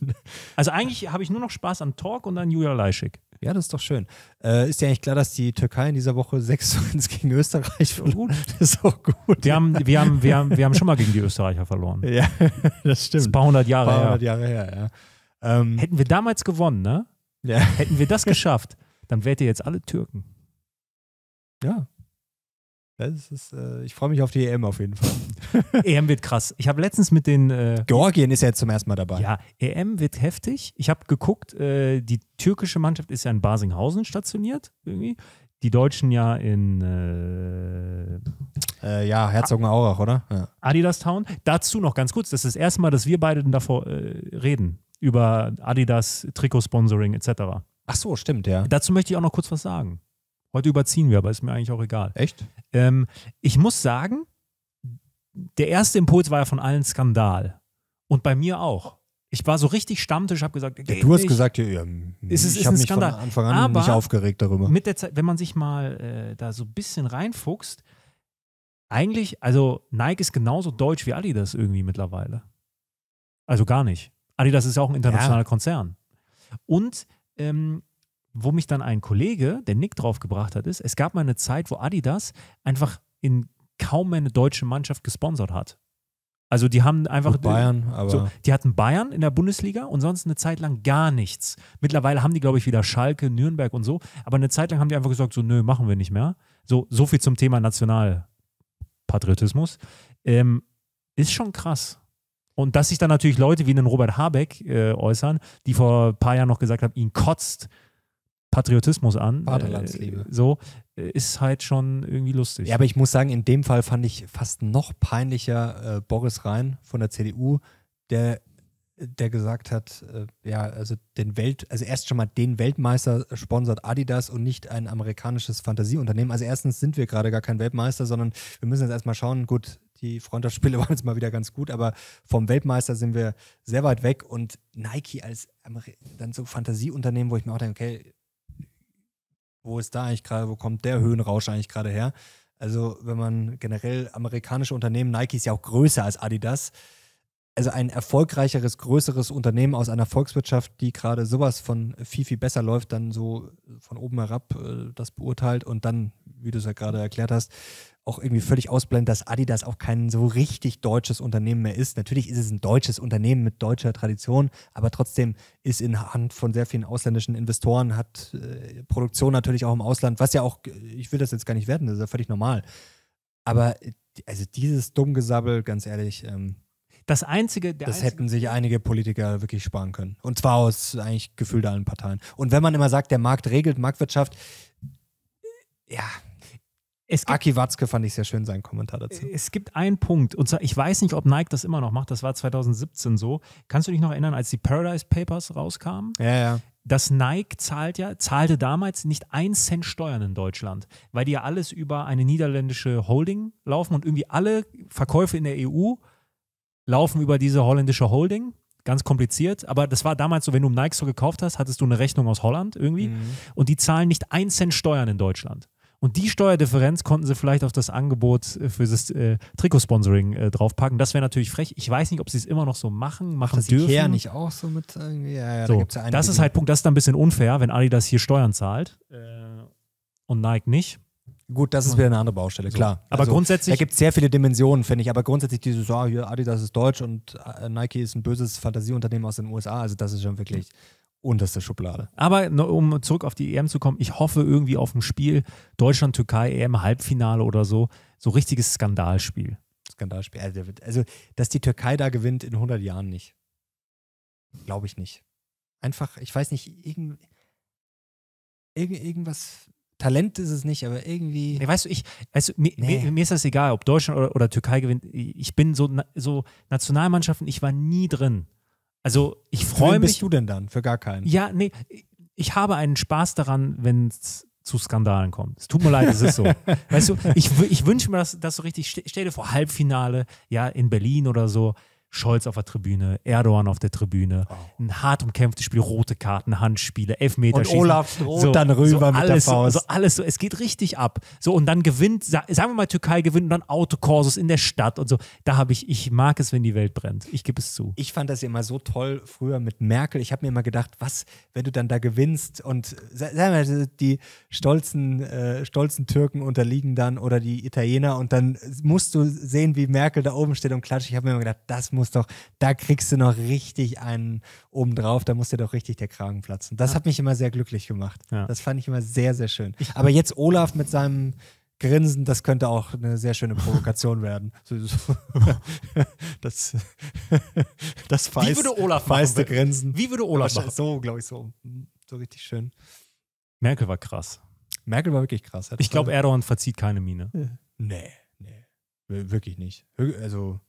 Also eigentlich habe ich nur noch Spaß an Talk und an Julia Leischik. Ja, das ist doch schön. Äh, ist ja eigentlich klar, dass die Türkei in dieser Woche 6-1 zu gegen Österreich verloren Das ist auch gut. Wir haben, wir, haben, wir, haben, wir haben schon mal gegen die Österreicher verloren. Ja, das stimmt. Das ist ein paar hundert Jahre her. Jahre her ja. ähm, Hätten wir damals gewonnen, ne? Ja. Hätten wir das geschafft dann werdet ihr jetzt alle Türken. Ja. Ist, äh, ich freue mich auf die EM auf jeden Fall. EM wird krass. Ich habe letztens mit den. Äh, Georgien ist ja jetzt zum ersten Mal dabei. Ja, EM wird heftig. Ich habe geguckt, äh, die türkische Mannschaft ist ja in Basinghausen stationiert irgendwie. Die Deutschen ja in. Äh, äh, ja, Herzogenaurach, oder? Ja. Adidas Town. Dazu noch ganz kurz: Das ist das erste Mal, dass wir beide davor äh, reden. Über Adidas, Trikotsponsoring etc. Ach so, stimmt, ja. Dazu möchte ich auch noch kurz was sagen. Heute überziehen wir, aber ist mir eigentlich auch egal. Echt? Ähm, ich muss sagen, der erste Impuls war ja von allen Skandal. Und bei mir auch. Ich war so richtig Stammtisch, habe gesagt, ja, du hast nicht. gesagt, ja, ja ist, ist, ich habe mich Skandal. von Anfang an aber nicht aufgeregt darüber. Mit der Zeit, wenn man sich mal äh, da so ein bisschen reinfuchst, eigentlich, also Nike ist genauso deutsch wie Adidas irgendwie mittlerweile. Also gar nicht. Adidas ist ja auch ein internationaler ja. Konzern. Und ähm, wo mich dann ein Kollege, der Nick, draufgebracht hat, ist, es gab mal eine Zeit, wo Adidas einfach in kaum mehr eine deutsche Mannschaft gesponsert hat. Also die haben einfach Gut Bayern, aber so, die hatten Bayern in der Bundesliga und sonst eine Zeit lang gar nichts. Mittlerweile haben die glaube ich wieder Schalke, Nürnberg und so, aber eine Zeit lang haben die einfach gesagt so nö, machen wir nicht mehr. So so viel zum Thema Nationalpatriotismus. Ähm, ist schon krass. Und dass sich dann natürlich Leute wie einen Robert Habeck äh, äußern, die vor ein paar Jahren noch gesagt haben, ihn kotzt Patriotismus an. Äh, Vaterlandsliebe. Äh, so, ist halt schon irgendwie lustig. Ja, aber ich muss sagen, in dem Fall fand ich fast noch peinlicher äh, Boris Rhein von der CDU, der, der gesagt hat, äh, ja, also den Welt, also erst schon mal den Weltmeister sponsert Adidas und nicht ein amerikanisches Fantasieunternehmen. Also erstens sind wir gerade gar kein Weltmeister, sondern wir müssen jetzt erstmal schauen, gut, die Freundschaftsspiele waren jetzt mal wieder ganz gut, aber vom Weltmeister sind wir sehr weit weg und Nike als dann so Fantasieunternehmen, wo ich mir auch denke, okay, wo ist da eigentlich gerade, wo kommt der Höhenrausch eigentlich gerade her? Also, wenn man generell amerikanische Unternehmen, Nike ist ja auch größer als Adidas. Also ein erfolgreicheres, größeres Unternehmen aus einer Volkswirtschaft, die gerade sowas von viel, viel besser läuft, dann so von oben herab äh, das beurteilt und dann wie du es ja gerade erklärt hast, auch irgendwie völlig ausblendet, dass Adidas auch kein so richtig deutsches Unternehmen mehr ist. Natürlich ist es ein deutsches Unternehmen mit deutscher Tradition, aber trotzdem ist in Hand von sehr vielen ausländischen Investoren, hat äh, Produktion natürlich auch im Ausland, was ja auch, äh, ich will das jetzt gar nicht werden, das ist ja völlig normal. Aber äh, also dieses Dummgesabbel, ganz ehrlich, ähm, das einzige, das einzige hätten sich einige Politiker wirklich sparen können. Und zwar aus eigentlich gefühlt allen Parteien. Und wenn man immer sagt, der Markt regelt Marktwirtschaft, äh, ja, es gibt, Aki Watzke fand ich sehr schön, seinen Kommentar dazu. Es gibt einen Punkt, und zwar, ich weiß nicht, ob Nike das immer noch macht, das war 2017 so. Kannst du dich noch erinnern, als die Paradise Papers rauskamen? Ja, ja. Das Nike zahlt ja, zahlte damals nicht einen Cent Steuern in Deutschland, weil die ja alles über eine niederländische Holding laufen und irgendwie alle Verkäufe in der EU laufen über diese holländische Holding ganz kompliziert, aber das war damals so, wenn du Nike so gekauft hast, hattest du eine Rechnung aus Holland irgendwie mhm. und die zahlen nicht einen Cent Steuern in Deutschland. Und die Steuerdifferenz konnten sie vielleicht auf das Angebot äh, für das äh, Trikotsponsoring äh, draufpacken. Das wäre natürlich frech. Ich weiß nicht, ob sie es immer noch so machen, machen das dürfen. Ikea nicht auch so mit irgendwie? Ja, ja, so, da gibt's ja das ist halt Punkt, das ist dann ein bisschen unfair, wenn Adidas hier Steuern zahlt äh, und Nike nicht. Gut, das ist wieder eine andere Baustelle, klar. Aber also, grundsätzlich. Da gibt es sehr viele Dimensionen, finde ich. Aber grundsätzlich dieses, ja, ah, hier Adidas ist deutsch und äh, Nike ist ein böses Fantasieunternehmen aus den USA. Also, das ist schon wirklich unterste Schublade. Aber um zurück auf die EM zu kommen, ich hoffe irgendwie auf ein Spiel Deutschland-Türkei EM Halbfinale oder so, so richtiges Skandalspiel. Skandalspiel. Also, also dass die Türkei da gewinnt in 100 Jahren nicht. Glaube ich nicht. Einfach, ich weiß nicht, irgend, irgend, irgendwas Talent ist es nicht, aber irgendwie. Nee, weißt du, ich, weißt mir, nee. mir, mir, ist das egal, ob Deutschland oder, oder Türkei gewinnt. Ich bin so, so Nationalmannschaften, ich war nie drin. Also ich freue mich. bist du denn dann? Für gar keinen. Ja, nee, ich habe einen Spaß daran, wenn es zu Skandalen kommt. Es tut mir leid, es ist so. weißt du, ich, ich wünsche mir, dass das so richtig, stell dir vor, Halbfinale, ja, in Berlin oder so, Scholz auf der Tribüne, Erdogan auf der Tribüne, oh. ein hart umkämpftes Spiel, rote Karten, Handspiele, Elfmeterschießen. Und Olaf droht so, dann rüber so alles, mit der Faust. So, so, alles so, es geht richtig ab. So und dann gewinnt, sagen wir mal Türkei gewinnt und dann Autokorsus in der Stadt und so. Da habe ich, ich mag es, wenn die Welt brennt. Ich gebe es zu. Ich fand das immer so toll früher mit Merkel. Ich habe mir immer gedacht, was, wenn du dann da gewinnst und sagen wir mal, die stolzen, äh, stolzen Türken unterliegen dann oder die Italiener und dann musst du sehen, wie Merkel da oben steht und klatscht. Ich habe mir immer gedacht, das muss muss doch, da kriegst du noch richtig einen obendrauf, drauf, da muss dir doch richtig der Kragen platzen. Das ja. hat mich immer sehr glücklich gemacht. Ja. Das fand ich immer sehr, sehr schön. Aber jetzt Olaf mit seinem Grinsen, das könnte auch eine sehr schöne Provokation werden. das, das feist, Wie würde Olaf feiste machen, Grinsen. Wie würde Olaf machen? So, glaube ich, so, so richtig schön. Merkel war krass. Merkel war wirklich krass. Hat ich glaube, Erdogan verzieht keine Miene. Nee, nee. Wirklich nicht. Also,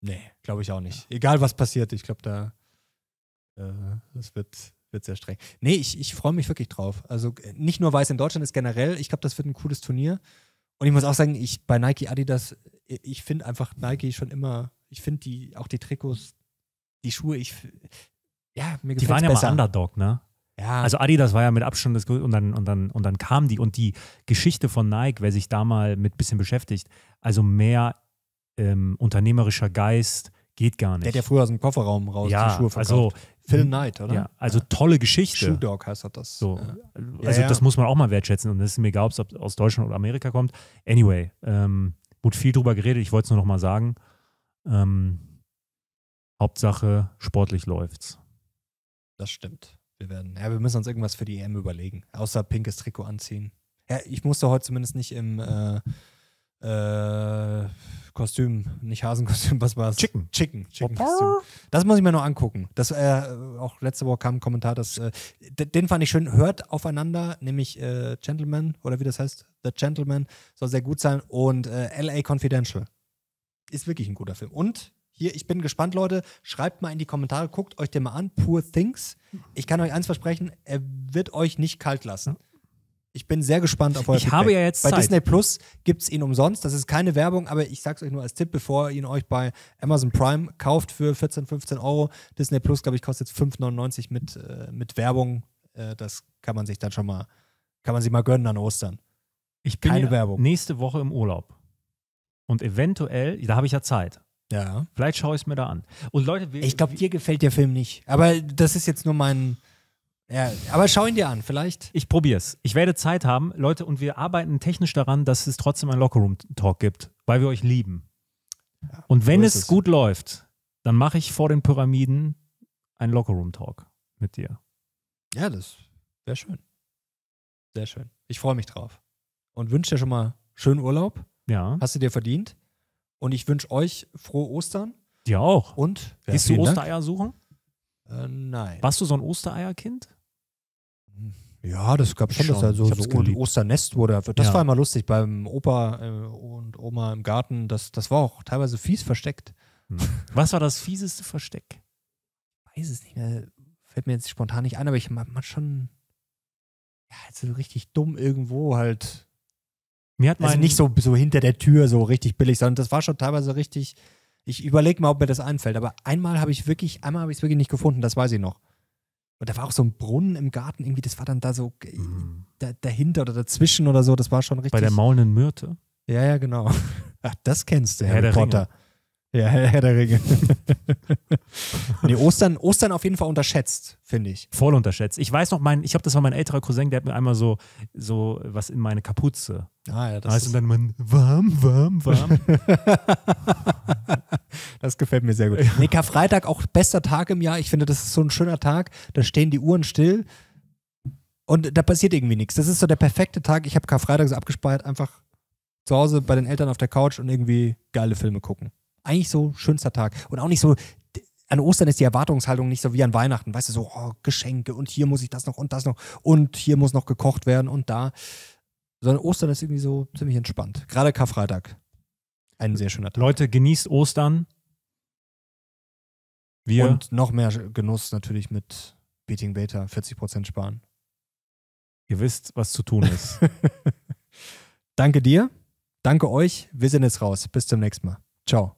Nee, glaube ich auch nicht. Ja. Egal, was passiert, ich glaube, da äh, das wird, wird sehr streng. Nee, ich, ich freue mich wirklich drauf. Also äh, nicht nur, weil es in Deutschland ist, generell, ich glaube, das wird ein cooles Turnier. Und ich muss auch sagen, ich bei Nike Adidas, äh, ich finde einfach Nike schon immer, ich finde die, auch die Trikots, die Schuhe, ich ja, mir gefällt. Die waren ja besser. mal Underdog, ne? Ja. Also Adidas war ja mit Abstand das größte und dann, und dann, und dann kam die und die Geschichte von Nike, wer sich da mal mit bisschen beschäftigt, also mehr ähm, unternehmerischer Geist geht gar nicht. Der hat ja früher aus dem Kofferraum raus ja, die Schuhe also verkauft. Also, Phil Knight, oder? Ja, also ja. tolle Geschichte. Shoe Dog heißt das. So. Ja. Äh, also das muss man auch mal wertschätzen und es ist mir egal, ob es aus Deutschland oder Amerika kommt. Anyway, ähm, wurde viel drüber geredet, ich wollte es nur noch mal sagen. Ähm, Hauptsache, sportlich läuft's. Das stimmt. Wir werden, ja, wir müssen uns irgendwas für die EM überlegen. Außer pinkes Trikot anziehen. Ja, ich musste heute zumindest nicht im äh, äh, Kostüm, nicht Hasenkostüm, was war's? Chicken. Chicken. Chicken das muss ich mir noch angucken. Das äh, auch letzte Woche kam ein Kommentar, das, äh, den fand ich schön. Hört aufeinander, nämlich äh, Gentleman oder wie das heißt, The Gentleman soll sehr gut sein und äh, LA Confidential ist wirklich ein guter Film. Und hier, ich bin gespannt, Leute. Schreibt mal in die Kommentare, guckt euch den mal an. Poor Things. Ich kann euch eins versprechen, er wird euch nicht kalt lassen. Ich bin sehr gespannt auf euer Ich Feedback. habe ja jetzt Bei Zeit. Disney Plus gibt es ihn umsonst. Das ist keine Werbung, aber ich sage es euch nur als Tipp, bevor ihr ihn euch bei Amazon Prime kauft für 14, 15 Euro. Disney Plus, glaube ich, kostet jetzt 5,99 mit, äh, mit Werbung. Äh, das kann man sich dann schon mal, kann man sich mal gönnen an Ostern. Ich bin keine Werbung. nächste Woche im Urlaub. Und eventuell, da habe ich ja Zeit. Ja. Vielleicht schaue ich es mir da an. Und Leute, ich glaube, dir gefällt der Film nicht. Aber das ist jetzt nur mein, ja, aber schau ihn dir an, vielleicht. Ich probier's. Ich werde Zeit haben, Leute, und wir arbeiten technisch daran, dass es trotzdem einen Lockerroom-Talk gibt, weil wir euch lieben. Ja, und wenn so es, es gut läuft, dann mache ich vor den Pyramiden einen Lockerroom-Talk mit dir. Ja, das wäre schön. Sehr schön. Ich freue mich drauf. Und wünsche dir schon mal schönen Urlaub. Ja. Hast du dir verdient. Und ich wünsche euch frohe Ostern. Dir auch. Und ja, gehst du Ostereier Dank. suchen? Äh, nein. Warst du so ein Ostereierkind? Ja, das gab schon, schon. dass er so, so Osternest wurde. Das ja. war immer lustig beim Opa äh, und Oma im Garten. Das, das war auch teilweise fies versteckt. Hm. Was war das fieseste Versteck? Weiß es nicht mehr. Fällt mir jetzt spontan nicht ein, aber ich man schon ja, jetzt richtig dumm irgendwo halt. Mir hat man also nicht so, so hinter der Tür so richtig billig, sondern das war schon teilweise richtig. Ich überlege mal, ob mir das einfällt, aber einmal habe ich wirklich, einmal habe ich es wirklich nicht gefunden, das weiß ich noch. Und da war auch so ein Brunnen im Garten irgendwie, das war dann da so mhm. da, dahinter oder dazwischen oder so, das war schon richtig. Bei der maulenden Myrte? Ja, ja, genau. Ach, ah, das kennst du, Herr Potter. Ringe. Ja, Herr der Ringe. nee, Ostern, Ostern auf jeden Fall unterschätzt, finde ich. Voll unterschätzt. Ich weiß noch, mein, ich habe das war mein älterer Cousin, der hat mir einmal so, so was in meine Kapuze. Ah, ja, das heißt, ist und dann man warm, warm, warm. das gefällt mir sehr gut. Nee, Karfreitag auch bester Tag im Jahr. Ich finde, das ist so ein schöner Tag. Da stehen die Uhren still und da passiert irgendwie nichts. Das ist so der perfekte Tag. Ich habe Karfreitag so abgespeichert, einfach zu Hause bei den Eltern auf der Couch und irgendwie geile Filme gucken eigentlich so schönster Tag. Und auch nicht so, an Ostern ist die Erwartungshaltung nicht so wie an Weihnachten. Weißt du, so oh, Geschenke und hier muss ich das noch und das noch und hier muss noch gekocht werden und da. Sondern Ostern ist irgendwie so ziemlich entspannt. Gerade Karfreitag. Ein sehr schöner Tag. Leute, genießt Ostern. Wir. Und noch mehr Genuss natürlich mit Beating Beta, 40% sparen. Ihr wisst, was zu tun ist. Danke dir. Danke euch. Wir sind jetzt raus. Bis zum nächsten Mal. Ciao.